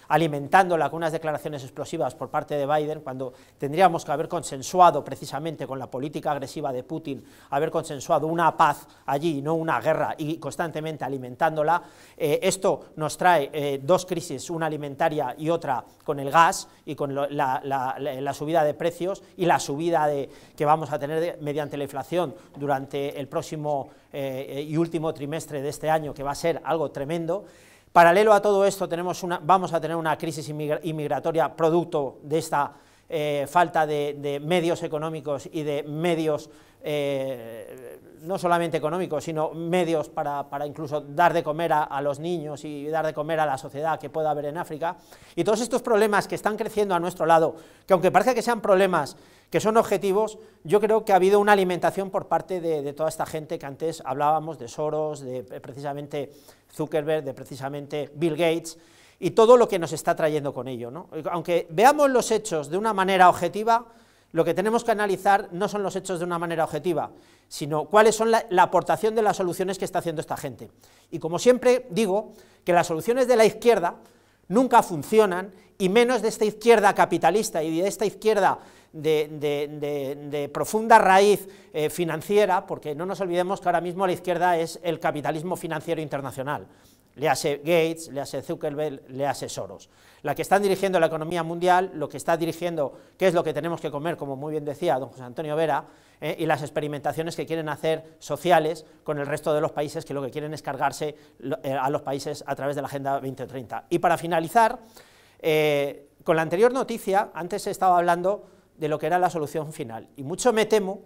alimentándola con unas declaraciones explosivas por parte de Biden, cuando tendríamos que haber consensuado precisamente con la política agresiva de Putin, haber consensuado una paz allí, no una guerra, y constantemente alimentándola. Eh, esto nos trae eh, dos crisis, una alimentaria y otra con el gas y con la, subida de precios y la subida de, que vamos a tener mediante la inflación durante el próximo eh, y último trimestre de este año, que va a ser algo tremendo. Paralelo a todo esto, tenemos una, vamos a tener una crisis inmigratoria producto de esta eh, falta de, medios económicos y de medios, eh, no solamente económicos, sino medios para, incluso dar de comer a, a, los niños y dar de comer a la sociedad que pueda haber en África. Y todos estos problemas que están creciendo a nuestro lado, que aunque parezca que sean problemas que son objetivos, yo creo que ha habido una alimentación por parte de, toda esta gente que antes hablábamos de Soros, de eh, precisamente Zuckerberg, de precisamente Bill Gates, y todo lo que nos está trayendo con ello. Aunque veamos los hechos de una manera objetiva, lo que tenemos que analizar no son los hechos de una manera objetiva, sino cuáles son la, la, aportación de las soluciones que está haciendo esta gente. Y como siempre digo, que las soluciones de la izquierda nunca funcionan, y menos de esta izquierda capitalista y de esta izquierda de, profunda raíz eh, financiera, porque no nos olvidemos que ahora mismo la izquierda es el capitalismo financiero internacional, le hace Gates, le hace Zuckerberg, le hace Soros. La que están dirigiendo la economía mundial, lo que está dirigiendo qué es lo que tenemos que comer, como muy bien decía don José Antonio Vera, eh, y las experimentaciones que quieren hacer sociales con el resto de los países que lo que quieren es cargarse eh, a los países a través de la Agenda 2030. Y para finalizar, eh, con la anterior noticia, antes he estaba hablando de lo que era la solución final, y mucho me temo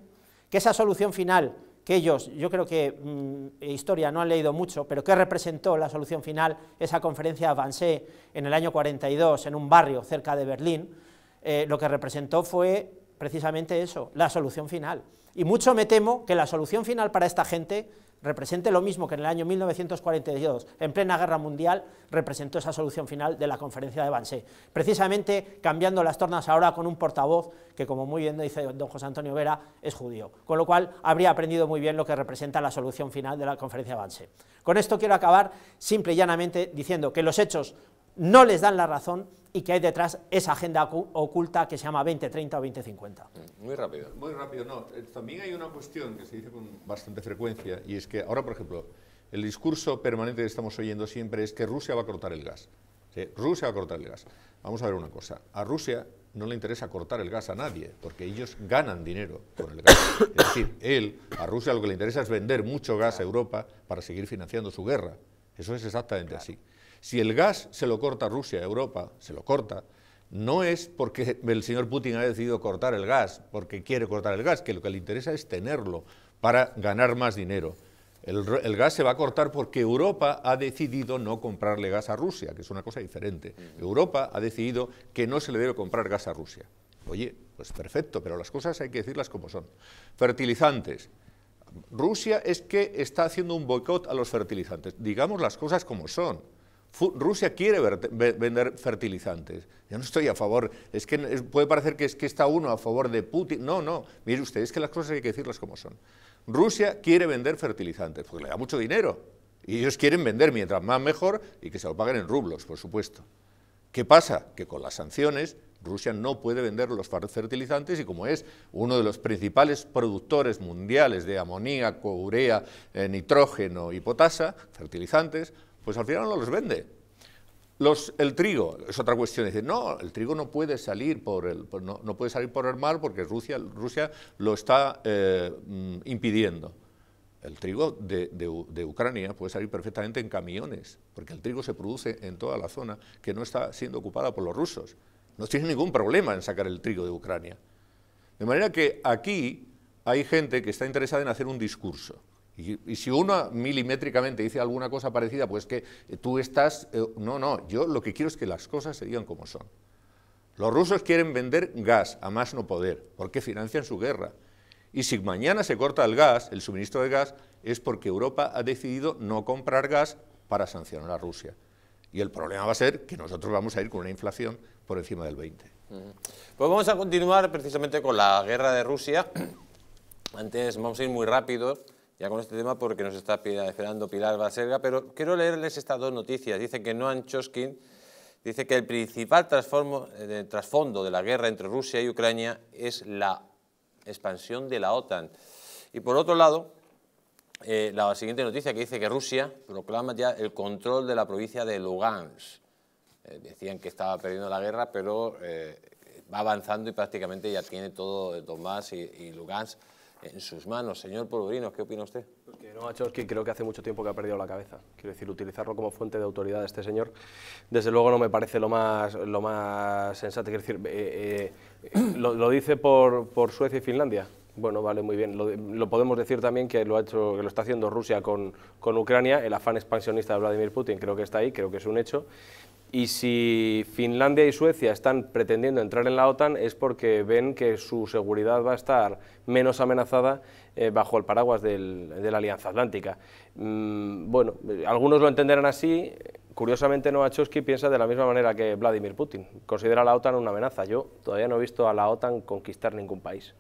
que esa solución final que ellos, yo creo que mm, historia no han leído mucho, pero qué representó la solución final, esa conferencia Avancé en el año 42 en un barrio cerca de Berlín, eh, lo que representó fue precisamente eso, la solución final. Y mucho me temo que la solución final para esta gente represente lo mismo que en el año 1942, en plena guerra mundial, representó esa solución final de la conferencia de Wannsee. Precisamente cambiando las tornas ahora con un portavoz que, como muy bien dice don José Antonio Vera, es judío, con lo cual habría aprendido muy bien lo que representa la solución final de la conferencia de Bansé. Con esto quiero acabar simple y llanamente diciendo que los hechos no les dan la razón y que hay detrás esa agenda oculta que se llama 2030 o 2050. Mm, muy rápido. Muy rápido, no. Eh, también hay una cuestión que se dice con bastante frecuencia y es que ahora, por ejemplo, el discurso permanente que estamos oyendo siempre es que Rusia va a cortar el gas. Rusia va a cortar el gas. Vamos a ver una cosa. A Rusia no le interesa cortar el gas a nadie, porque ellos ganan dinero con el gas. Es decir, él, a Rusia lo que le interesa es vender mucho gas a Europa para seguir financiando su guerra. Eso es exactamente así. Si el gas se lo corta Rusia, Europa, se lo corta, no es porque el señor Putin ha decidido cortar el gas, porque quiere cortar el gas, que lo que le interesa es tenerlo para ganar más dinero. El, el, gas se va a cortar porque Europa ha decidido no comprarle gas a Rusia, que es una cosa diferente. Europa ha decidido que no se le debe comprar gas a Rusia. Oye, pues perfecto, pero las cosas hay que decirlas como son. Fertilizantes. Rusia es que está haciendo un boicot a los fertilizantes. Digamos las cosas como son. Rusia quiere vender fertilizantes. Yo no estoy a favor, es que puede parecer que, está uno a favor de Putin. No, no, mire usted, es que las cosas hay que decirlas como son. Rusia quiere vender fertilizantes, porque le da mucho dinero. Y ellos quieren vender mientras más mejor y que se lo paguen en rublos, por supuesto. ¿Qué pasa? Que con las sanciones Rusia no puede vender los fertilizantes y como es uno de los principales productores mundiales de amoníaco, urea, eh, nitrógeno y potasa, fertilizantes, pues al final no los vende. el trigo, es otra cuestión, es no, el trigo no puede salir por el, no, puede salir por el mar porque Rusia, Rusia lo está eh, impidiendo. El trigo de, de, Ucrania puede salir perfectamente en camiones, porque el trigo se produce en toda la zona que no está siendo ocupada por los rusos. No tiene ningún problema en sacar el trigo de Ucrania. De manera que aquí hay gente que está interesada en hacer un discurso. Y, si uno milimétricamente dice alguna cosa parecida, pues que tú estás... Eh, no, no, yo lo que quiero es que las cosas se digan como son. Los rusos quieren vender gas, a más no poder, porque financian su guerra. Y si mañana se corta el gas, el suministro de gas, es porque Europa ha decidido no comprar gas para sancionar a Rusia. Y el problema va a ser que nosotros vamos a ir con una inflación por encima del 20. Pues vamos a continuar precisamente con la guerra de Rusia. Antes vamos a ir muy rápido ya con este tema porque nos está esperando Pilar Baselga, pero quiero leerles estas dos noticias. Dice que Noam Choskin dice que el principal eh, trasfondo de la guerra entre Rusia y Ucrania es la expansión de la OTAN. Y por otro lado, eh, la siguiente noticia que dice que Rusia proclama ya el control de la provincia de Lugansk. Eh, decían que estaba perdiendo la guerra, pero va avanzando y prácticamente ya tiene todo Tomás y, y Lugansk en sus manos. Señor Polvorinos, ¿qué opina usted? Pues que creo que hace mucho tiempo que ha perdido la cabeza. Quiero decir, utilizarlo como fuente de autoridad este señor, desde luego no me parece lo más, lo más sensato. Quiero decir, eh, eh, lo, dice por, Suecia y Finlandia. Bueno, vale, muy bien. Lo, podemos decir también que lo, ha hecho, que lo está haciendo Rusia con, con, Ucrania, el afán expansionista de Vladimir Putin creo que está ahí, creo que es un hecho. Y si Finlandia y Suecia están pretendiendo entrar en la OTAN es porque ven que su seguridad va a estar menos amenazada eh, bajo el paraguas de la Alianza Atlántica. Mm, bueno, algunos lo entenderán así. Curiosamente, Novachowski piensa de la misma manera que Vladimir Putin. Considera a la OTAN una amenaza. Yo todavía no he visto a la OTAN conquistar ningún país.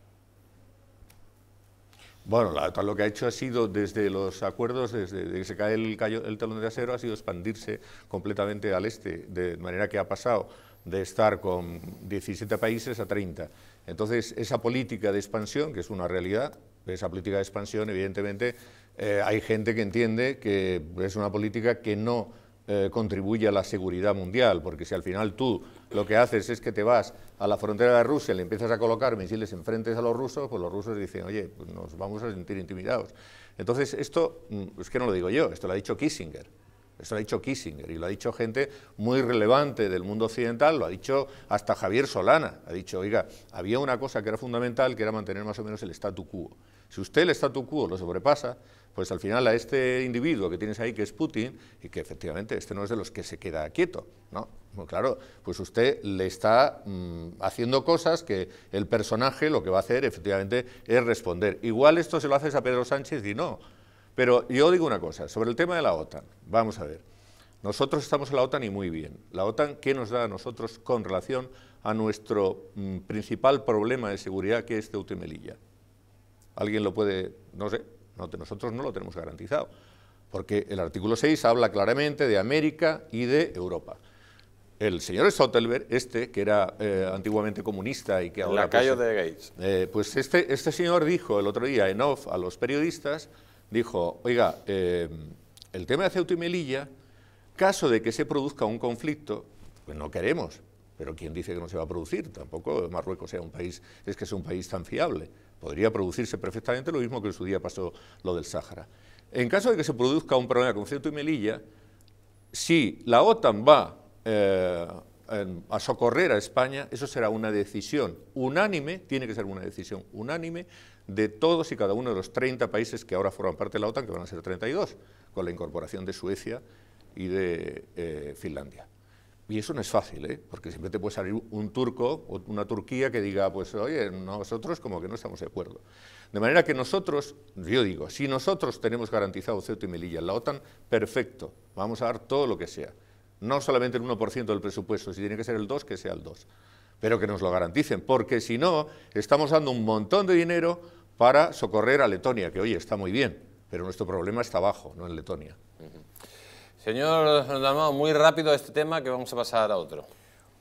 Bueno, lo que ha hecho ha sido, desde los acuerdos, desde que se cae el, talón telón de acero, ha sido expandirse completamente al este, de manera que ha pasado de estar con 17 países a 30. Entonces, esa política de expansión, que es una realidad, esa política de expansión, evidentemente, eh, hay gente que entiende que es una política que no eh, contribuye a la seguridad mundial, porque si al final tú lo que haces es que te vas a la frontera de Rusia, y le empiezas a colocar misiles enfrentes a los rusos, pues los rusos dicen, oye, pues nos vamos a sentir intimidados. Entonces, esto, mm, es que no lo digo yo, esto lo ha dicho Kissinger. Esto lo ha dicho Kissinger y lo ha dicho gente muy relevante del mundo occidental, lo ha dicho hasta Javier Solana. Ha dicho, oiga, había una cosa que era fundamental, que era mantener más o menos el statu quo. Si usted el statu quo lo sobrepasa, pues al final a este individuo que tienes ahí, que es Putin, y que efectivamente este no es de los que se queda quieto, ¿no? Pues claro, pues usted le está mm, haciendo cosas que el personaje lo que va a hacer efectivamente es responder. Igual esto se lo haces a Pedro Sánchez y no. Pero yo digo una cosa, sobre el tema de la OTAN, vamos a ver. Nosotros estamos en la OTAN y muy bien. La OTAN, ¿qué nos da a nosotros con relación a nuestro mm, principal problema de seguridad que es este ¿Alguien lo puede, no sé, nosotros no lo tenemos garantizado, porque el artículo 6 habla claramente de América y de Europa. El señor Sotelberg, este, que era eh, antiguamente comunista y que ahora... Pues, La de Gates. Eh, pues este, este señor dijo el otro día en off a los periodistas, dijo, oiga, eh, el tema de Ceuta y Melilla, caso de que se produzca un conflicto, pues no queremos, pero ¿quién dice que no se va a producir? Tampoco Marruecos sea un país, es que es un país tan fiable. Podría producirse perfectamente lo mismo que en su día pasó lo del Sáhara. En caso de que se produzca un problema con Ceuta y Melilla, si la OTAN va eh, a socorrer a España, eso será una decisión unánime, tiene que ser una decisión unánime de todos y cada uno de los 30 países que ahora forman parte de la OTAN, que van a ser 32, con la incorporación de Suecia y de eh, Finlandia. Y eso no es fácil, ¿eh? porque siempre te puede salir un turco o una Turquía que diga, pues oye, nosotros como que no estamos de acuerdo. De manera que nosotros, yo digo, si nosotros tenemos garantizado Ceuta y Melilla en la OTAN, perfecto, vamos a dar todo lo que sea. No solamente el 1% del presupuesto, si tiene que ser el 2, que sea el 2. Pero que nos lo garanticen, porque si no, estamos dando un montón de dinero para socorrer a Letonia, que oye, está muy bien, pero nuestro problema está abajo, no en Letonia. Señor Dalmao, muy rápido este tema que vamos a pasar a otro.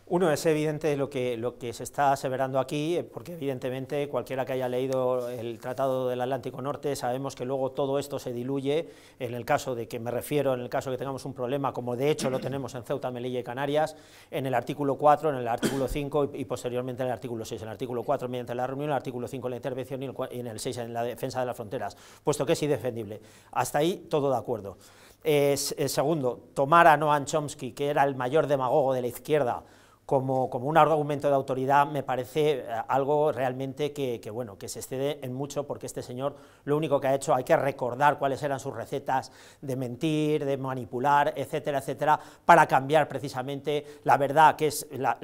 Uno es evidente lo que, lo que se está aseverando aquí, eh, porque evidentemente cualquiera que haya leído el Tratado del Atlántico Norte sabemos que luego todo esto se diluye en el caso de que me refiero, en el caso de que tengamos un problema, como de hecho lo tenemos en Ceuta, Melilla y Canarias, en el artículo 4, en el artículo 5 y, posteriormente en el artículo 6. En el artículo 4 mediante la reunión, en el artículo 5 la intervención y en el 6 en la defensa de las fronteras, puesto que es indefendible. Hasta ahí todo de acuerdo. Eh, segundo, a Noam Chomsky, que era el mayor demagogo de la izquierda, como, un argumento de autoridad me parece eh, algo realmente que, bueno, que se excede en mucho porque este señor lo único que ha hecho, hay que recordar cuáles eran sus recetas de mentir, de manipular, etcétera, etcétera, para cambiar precisamente la verdad, que, es la,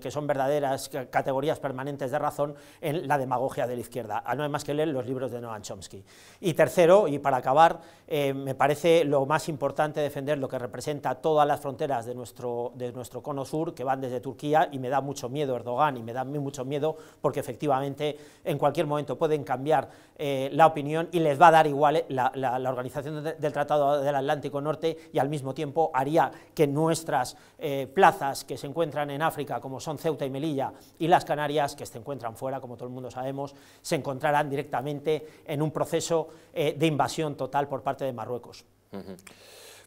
que son verdaderas categorías permanentes de razón, en la demagogia de la izquierda. No hay más que leer los libros de Noam Chomsky. Y tercero, y para acabar, eh, me parece lo más importante defender lo que representa todas las fronteras de nuestro, de nuestro cono sur, que van desde Turquía y me da mucho miedo Erdogan y me da mucho miedo porque efectivamente en cualquier momento pueden cambiar eh, la opinión y les va a dar igual eh, la, organización del Tratado del Atlántico Norte y al mismo tiempo haría que nuestras eh, plazas que se encuentran en África, como son Ceuta y Melilla, y las Canarias, que se encuentran fuera, como todo el mundo sabemos, se encontrarán directamente en un proceso de invasión total por parte de Marruecos.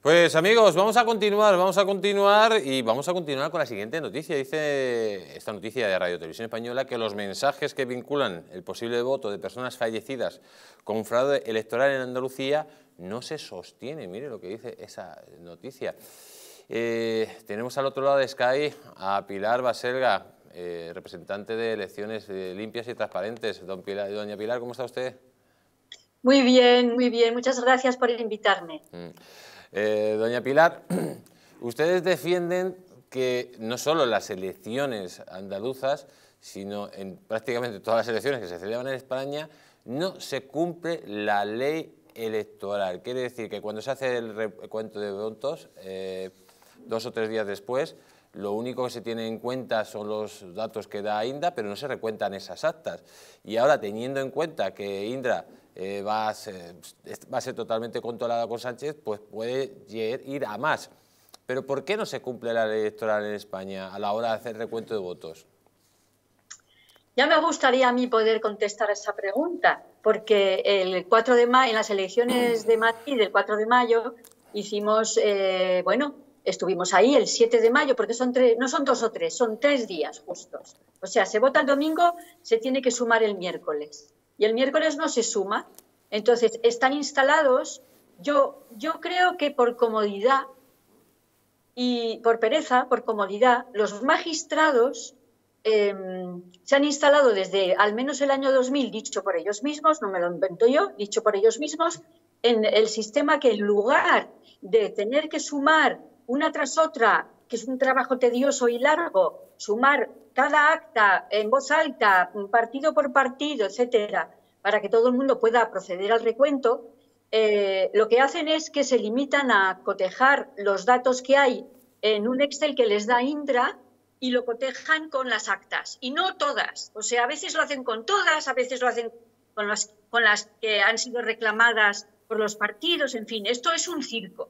Pues amigos, vamos a continuar, vamos a continuar y vamos a continuar con la siguiente noticia. Dice esta noticia de Radio Televisión Española que los mensajes que vinculan el posible voto de personas fallecidas con fraude electoral en Andalucía no se sostienen. Mire lo que dice esa noticia. Eh, tenemos al otro lado de Sky a Pilar Baselga, eh, representante de elecciones eh, limpias y transparentes. Don Pilar, doña Pilar, ¿cómo está usted? Muy bien, muy bien. Muchas gracias por invitarme. Mm. Eh, doña Pilar, ustedes defienden que no solo las elecciones andaluzas, sino en prácticamente todas las elecciones que se celebran en España, no se cumple la ley electoral. Quiere decir que cuando se hace el recuento de votos, eh, dos o tres días después, lo único que se tiene en cuenta son los datos que da INDA, pero no se recuentan esas actas. Y ahora, teniendo en cuenta que Indra eh, va, a ser, totalmente controlada con Sánchez, pues puede ir a más. Pero ¿por qué no se cumple la ley electoral en España a la hora de hacer recuento de votos? Ya me gustaría a mí poder contestar esa pregunta, porque el 4 de mayo, en las elecciones de Madrid del 4 de mayo hicimos, eh, bueno, estuvimos ahí el 7 de mayo, porque son tres, no son dos o tres, son tres días justos. O sea, se vota el domingo, se tiene que sumar el miércoles y el miércoles no se suma. Entonces, están instalados, yo, yo creo que por comodidad y por pereza, por comodidad, los magistrados em, se han instalado desde al menos el año 2000, dicho por ellos mismos, no me lo invento yo, dicho por ellos mismos, en el sistema que en lugar de tener que sumar una tras otra, que es un trabajo tedioso y largo, sumar cada acta en voz alta, partido por partido, etcétera, para que todo el mundo pueda proceder al recuento, eh, lo que hacen es que se limitan a cotejar los datos que hay en un Excel que les da Indra y lo cotejan con las actas, y no todas. O sea, a veces lo hacen con todas, a veces lo hacen con las, con las que han sido reclamadas por los partidos, en fin, esto es un circo.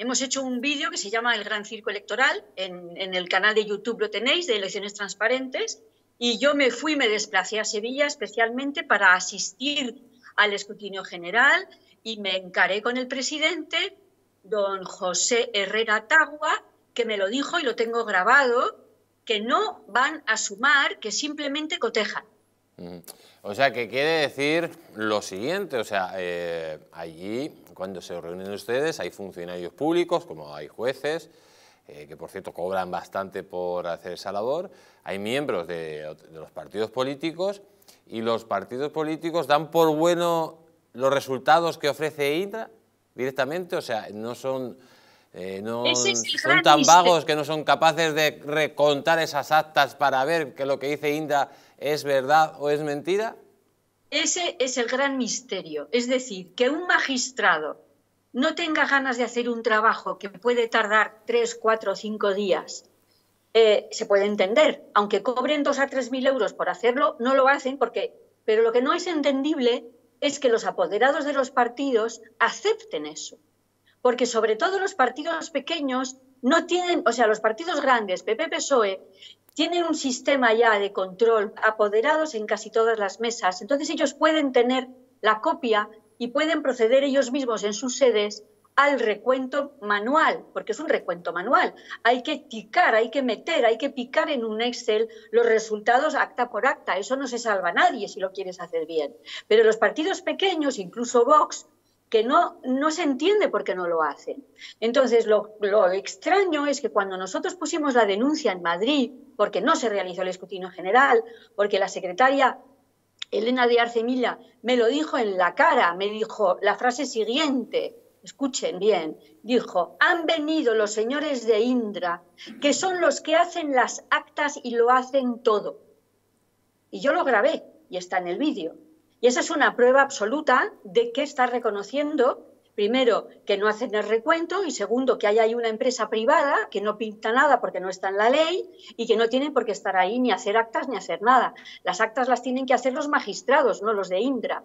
Hemos hecho un vídeo que se llama El Gran Circo Electoral, en, el canal de YouTube lo tenéis, de Elecciones Transparentes, y yo me fui, me desplacé a Sevilla especialmente para asistir al escrutinio general y me encaré con el presidente, don José Herrera Tagua, que me lo dijo y lo tengo grabado, que no van a sumar, que simplemente cotejan. Mm. O sea, que quiere decir lo siguiente, o sea, eh, allí cuando se reúnen ustedes, hay funcionarios públicos, como hay jueces, eh, que por cierto cobran bastante por hacer esa labor, hay miembros de, los partidos políticos y los partidos políticos dan por bueno los resultados que ofrece Indra directamente, o sea, no son... Eh, son tan vagos que no son capaces de recontar esas actas para ver que lo que dice Indra es verdad o es mentira? Ese es el gran misterio. Es decir, que un magistrado no tenga ganas de hacer un trabajo que puede tardar tres, cuatro o cinco días, eh, se puede entender. Aunque cobren dos a tres mil euros por hacerlo, no lo hacen porque. Pero lo que no es entendible es que los apoderados de los partidos acepten eso. Porque sobre todo los partidos pequeños no tienen, o sea, los partidos grandes, PP, PSOE, tienen un sistema ya de control apoderados en casi todas las mesas. Entonces ellos pueden tener la copia y pueden proceder ellos mismos en sus sedes al recuento manual, porque es un recuento manual. Hay que picar, hay que meter, hay que picar en un Excel los resultados acta por acta. Eso no se salva a nadie si lo quieres hacer bien. Pero los partidos pequeños, incluso Vox, que no, no se entiende por qué no lo hacen. Entonces, lo, lo, extraño es que cuando nosotros pusimos la denuncia en Madrid, porque no se realizó el escrutinio general, porque la secretaria Elena de Arcemilla me lo dijo en la cara, me dijo la frase siguiente, escuchen bien, dijo, han venido los señores de Indra, que son los que hacen las actas y lo hacen todo. Y yo lo grabé y está en el vídeo. Y esa es una prueba absoluta de que está reconociendo, primero, que no hacen el recuento y segundo, que hay ahí una empresa privada que no pinta nada porque no está en la ley y que no tienen por qué estar ahí ni hacer actas ni hacer nada. Las actas las tienen que hacer los magistrados, no los de Indra.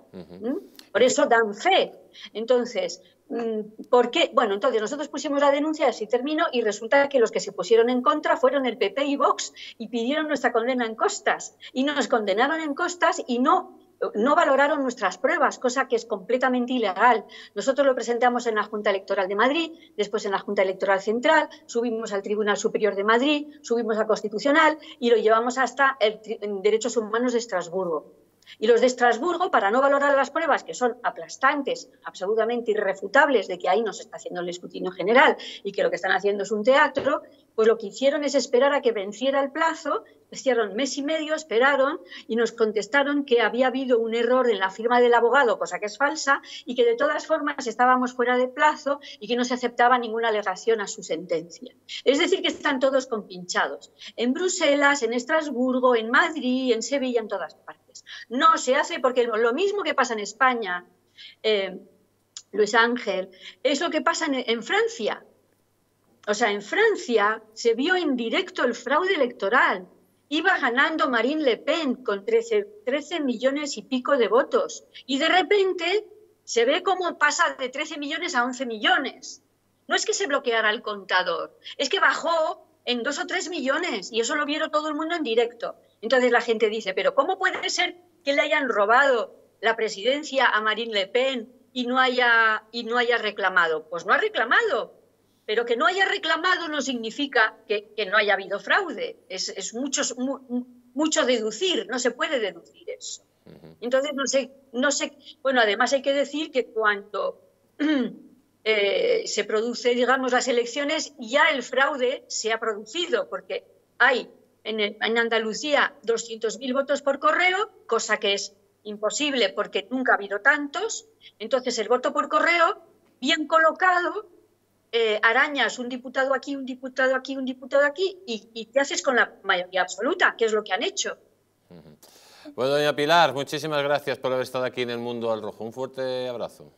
Por eso dan fe. Entonces, mm, ¿Por qué? Bueno, entonces nosotros pusimos la denuncia, así termino, y resulta que los que se pusieron en contra fueron el PP y Vox y pidieron nuestra condena en costas. Y nos condenaron en costas y no no valoraron nuestras pruebas, cosa que es completamente ilegal. Nosotros lo presentamos en la Junta Electoral de Madrid, después en la Junta Electoral Central, subimos al Tribunal Superior de Madrid, subimos al Constitucional y lo llevamos hasta el Derechos Humanos de Estrasburgo. Y los de Estrasburgo, para no valorar las pruebas que son aplastantes, absolutamente irrefutables, de que ahí no se está haciendo el escrutinio general y que lo que están haciendo es un teatro, pues lo que hicieron es esperar a que venciera el plazo, hicieron mes y medio, esperaron y nos contestaron que había habido un error en la firma del abogado, cosa que es falsa, y que de todas formas estábamos fuera de plazo y que no se aceptaba ninguna alegación a su sentencia. Es decir, que están todos compinchados, en Bruselas, en Estrasburgo, en Madrid, en Sevilla, en todas partes. No se hace porque lo mismo que pasa en España, eh, Luis Ángel, es lo que pasa en, Francia. O sea, en Francia se vio en directo el fraude electoral. Iba ganando Marine Le Pen con 13, millones y pico de votos. Y de repente se ve cómo pasa de 13 millones a 11 millones. No es que se bloqueara el contador, es que bajó en 2 o 3 millones y eso lo vieron todo el mundo en directo. Entonces la gente dice, pero ¿cómo puede ser que le hayan robado la presidencia a Marine Le Pen y no haya, y no haya reclamado? Pues no ha reclamado, pero que no haya reclamado no significa que, no haya habido fraude. Es, mucho deducir, no se puede deducir eso. Entonces, no sé, no sé, bueno, además hay que decir que cuando eh, se produce, digamos, las elecciones, ya el fraude se ha producido, porque hay en, Andalucía 200.000 votos por correo, cosa que es imposible porque nunca ha habido tantos. Entonces, el voto por correo, bien colocado, eh, arañas un diputado aquí, un diputado aquí, un diputado aquí, y, y te haces con la mayoría absoluta, que es lo que han hecho. Bueno, doña Pilar, muchísimas gracias por haber estado aquí en el Mundo al Rojo. Un fuerte abrazo.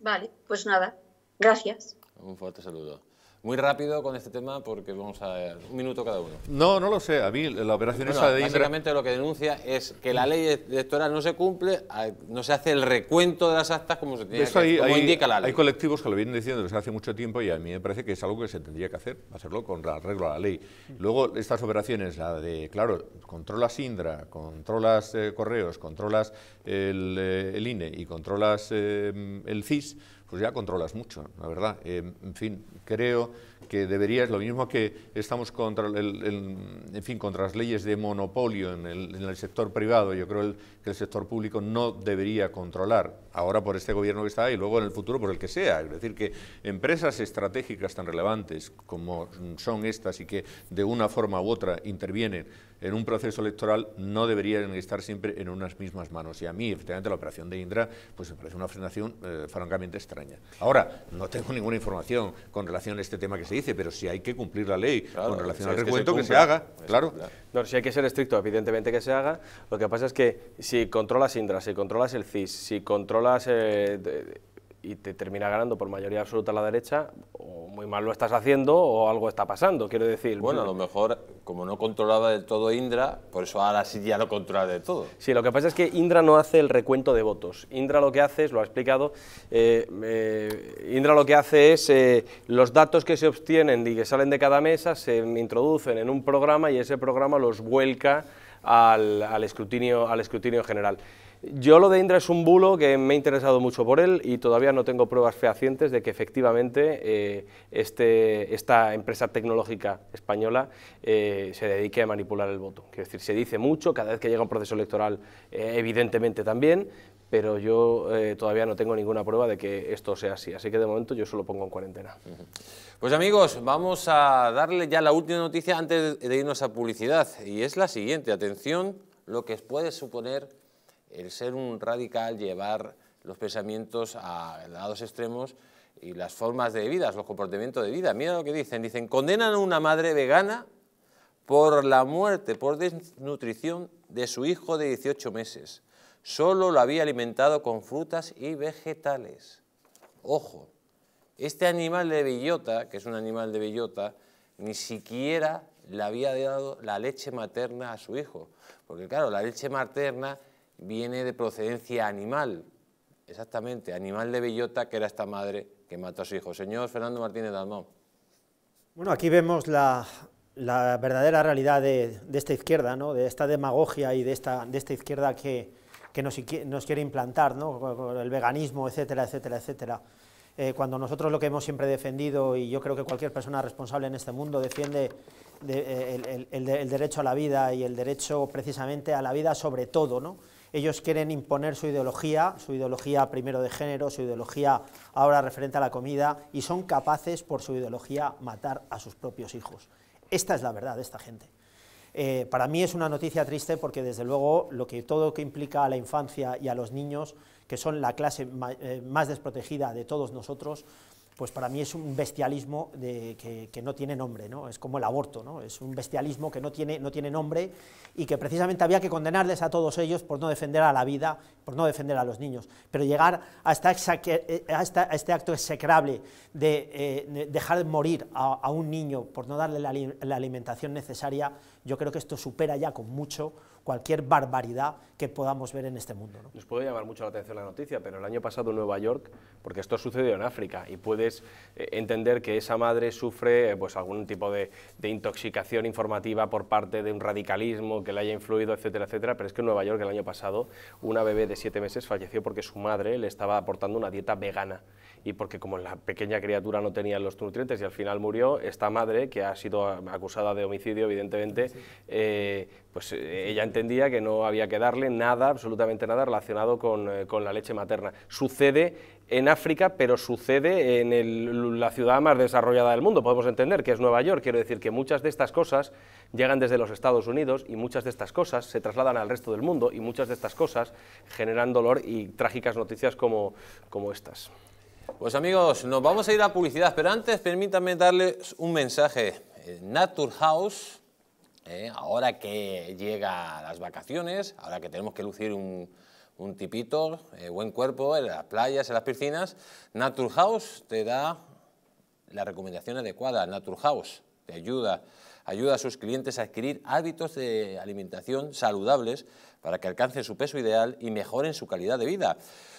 Vale, pues nada, gracias. Un fuerte saludo muy rápido con este tema porque vamos a un minuto cada uno. No, no lo sé. A mí la operación es... esa de Básicamente lo que denuncia es que la ley electoral no se cumple, no se hace el recuento de las actas como se tiene que indica la Hay colectivos que lo vienen diciendo desde hace mucho tiempo y a mí me parece que es algo que se tendría que hacer, hacerlo con arreglo a la ley. Luego estas operaciones, la de, claro, controlas Indra, controlas eh, Correos, controlas el, eh, INE y controlas eh, el CIS, pues ya controlas mucho, la verdad. Eh, en fin, creo que deberías, lo mismo que estamos contra, en fin, contra las leyes de monopolio en el, sector privado, yo creo que el sector público no debería controlar, ahora por este gobierno que está y luego en el futuro por el que sea. Es decir, que empresas estratégicas tan relevantes como son estas y que de una forma u otra intervienen en un proceso electoral no deberían estar siempre en unas mismas manos. Y a mí, efectivamente, la operación de Indra, pues me parece una frenación eh, francamente extraña. Ahora, no tengo ninguna información con relación a este tema que se dice, pero si hay que cumplir la ley con relación al recuento, que se, haga, claro. No, si hay que ser estricto, evidentemente que se haga. Lo que pasa es que si controlas Indra, si controlas el CIS, si controlas... Eh, y te termina ganando por mayoría absoluta la derecha, o muy mal lo estás haciendo o algo está pasando, quiero decir. Bueno, a lo mejor, como no controlaba del todo Indra, por eso ahora sí ya no controla del todo. Sí, lo que pasa es que Indra no hace el recuento de votos. Indra lo que hace es, lo ha explicado, eh, eh, Indra lo que hace es eh, los datos que se obtienen y que salen de cada mesa se introducen en un programa y ese programa los vuelca al escrutinio, al escrutinio general. Yo lo de Indra es un bulo que me ha interesado mucho por él y todavía no tengo pruebas fehacientes de que efectivamente eh, este, esta empresa tecnológica española eh, se dedique a manipular el voto. Es decir, se dice mucho, cada vez que llega un proceso electoral eh, evidentemente también, pero yo todavía no tengo ninguna prueba de que esto sea así, así que de momento yo solo pongo en cuarentena. Pues amigos, vamos a darle ya la última noticia antes de irnos a publicidad, y es la siguiente, atención, lo que puede suponer el ser un radical, llevar los pensamientos a lados extremos y las formas de vida, los comportamientos de vida. Mira lo que dicen, dicen, condenan a una madre vegana por la muerte, por desnutrición de su hijo de 18 meses. Solo lo había alimentado con frutas y vegetales. Ojo, este animal de bellota, que es un animal de bellota, ni siquiera le había dado la leche materna a su hijo. Porque claro, la leche materna viene de procedencia animal, exactamente, animal de bellota que era esta madre que mató a su hijo. Señor Fernando Martínez Dalmón. Bueno, aquí vemos la, verdadera realidad de, esta izquierda, ¿no? de esta demagogia y de esta, izquierda que, nos, quiere implantar, ¿no? el veganismo, etcétera, etcétera, etcétera. Eh, cuando nosotros lo que hemos siempre defendido, y yo creo que cualquier persona responsable en este mundo defiende eh, el, el, derecho a la vida y el derecho precisamente a la vida sobre todo, ¿no? Ellos quieren imponer su ideología, su ideología primero de género, su ideología ahora referente a la comida, y son capaces por su ideología matar a sus propios hijos. Esta es la verdad de esta gente. Eh, para mí es una noticia triste porque desde luego lo todo que implica a la infancia y a los niños, que son la clase eh, más desprotegida de todos nosotros, pues para mí es un bestialismo que, no tiene nombre, ¿no? es como el aborto, ¿no? es un bestialismo que no tiene, no tiene nombre y que precisamente había que condenarles a todos ellos por no defender a la vida, por no defender a los niños, pero llegar a, eh, este acto execrable de, eh, de dejar morir a, un niño por no darle la alimentación necesaria, yo creo que esto supera ya con mucho cualquier barbaridad que podamos ver en este mundo. Nos puede llamar mucho la atención la noticia, pero el año pasado en Nueva York, porque esto sucedió en África, y puedes eh, entender que esa madre sufre eh, pues algún tipo de, de, intoxicación informativa por parte de un radicalismo que le haya influido, etcétera, etcétera, pero es que en Nueva York el año pasado una bebé de siete meses falleció porque su madre le estaba aportando una dieta vegana y porque como la pequeña criatura no tenía los nutrientes y al final murió, esta madre, que ha sido acusada de homicidio, evidentemente, eh, pues eh, ella entendía que no había que darle nada, absolutamente nada relacionado con, eh, la leche materna. Sucede en África, pero sucede en la ciudad más desarrollada del mundo, podemos entender, que es Nueva York. Quiero decir que muchas de estas cosas llegan desde los Estados Unidos y muchas de estas cosas se trasladan al resto del mundo y muchas de estas cosas generan dolor y trágicas noticias como, como estas. Pues amigos, nos vamos a ir a publicidad, pero antes permítanme darles un mensaje. Naturhaus, House. Eh, ahora que llega las vacaciones, ahora que tenemos que lucir un, tipito, eh, buen cuerpo, en las playas, en las piscinas, House te da la recomendación adecuada. House te ayuda, ayuda a sus clientes a adquirir hábitos de alimentación saludables para que alcancen su peso ideal y mejoren su calidad de vida.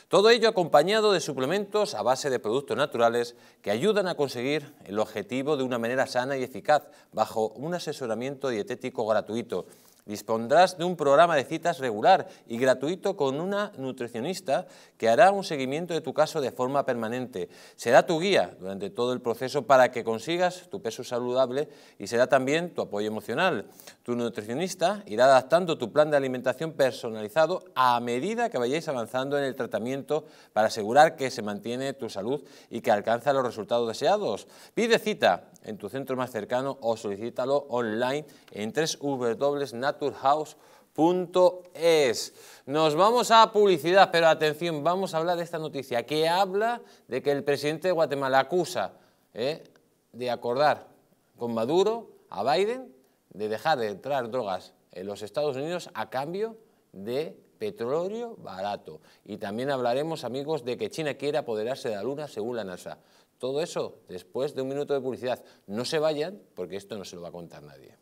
Todo ello acompañado de suplementos a base de productos naturales que ayudan a conseguir el objetivo de una manera sana y eficaz, bajo un asesoramiento dietético gratuito Dispondrás de un programa de citas regular y gratuito con una nutricionista que hará un seguimiento de tu caso de forma permanente. Será tu guía durante todo el proceso para que consigas tu peso saludable y será también tu apoyo emocional. Tu nutricionista irá adaptando tu plan de alimentación personalizado a medida que vayáis avanzando en el tratamiento para asegurar que se mantiene tu salud y que alcanza los resultados deseados. Pide cita en tu centro más cercano o solicítalo online en www.naturehouse.es. Nos vamos a publicidad, pero atención, vamos a hablar de esta noticia que habla de que el presidente de Guatemala acusa eh, de acordar con Maduro a Biden de dejar de entrar drogas en los Estados Unidos a cambio de petróleo barato. Y también hablaremos, amigos, de que China quiere apoderarse de la Luna según la NASA. Todo eso después de un minuto de publicidad. No se vayan porque esto no se lo va a contar nadie.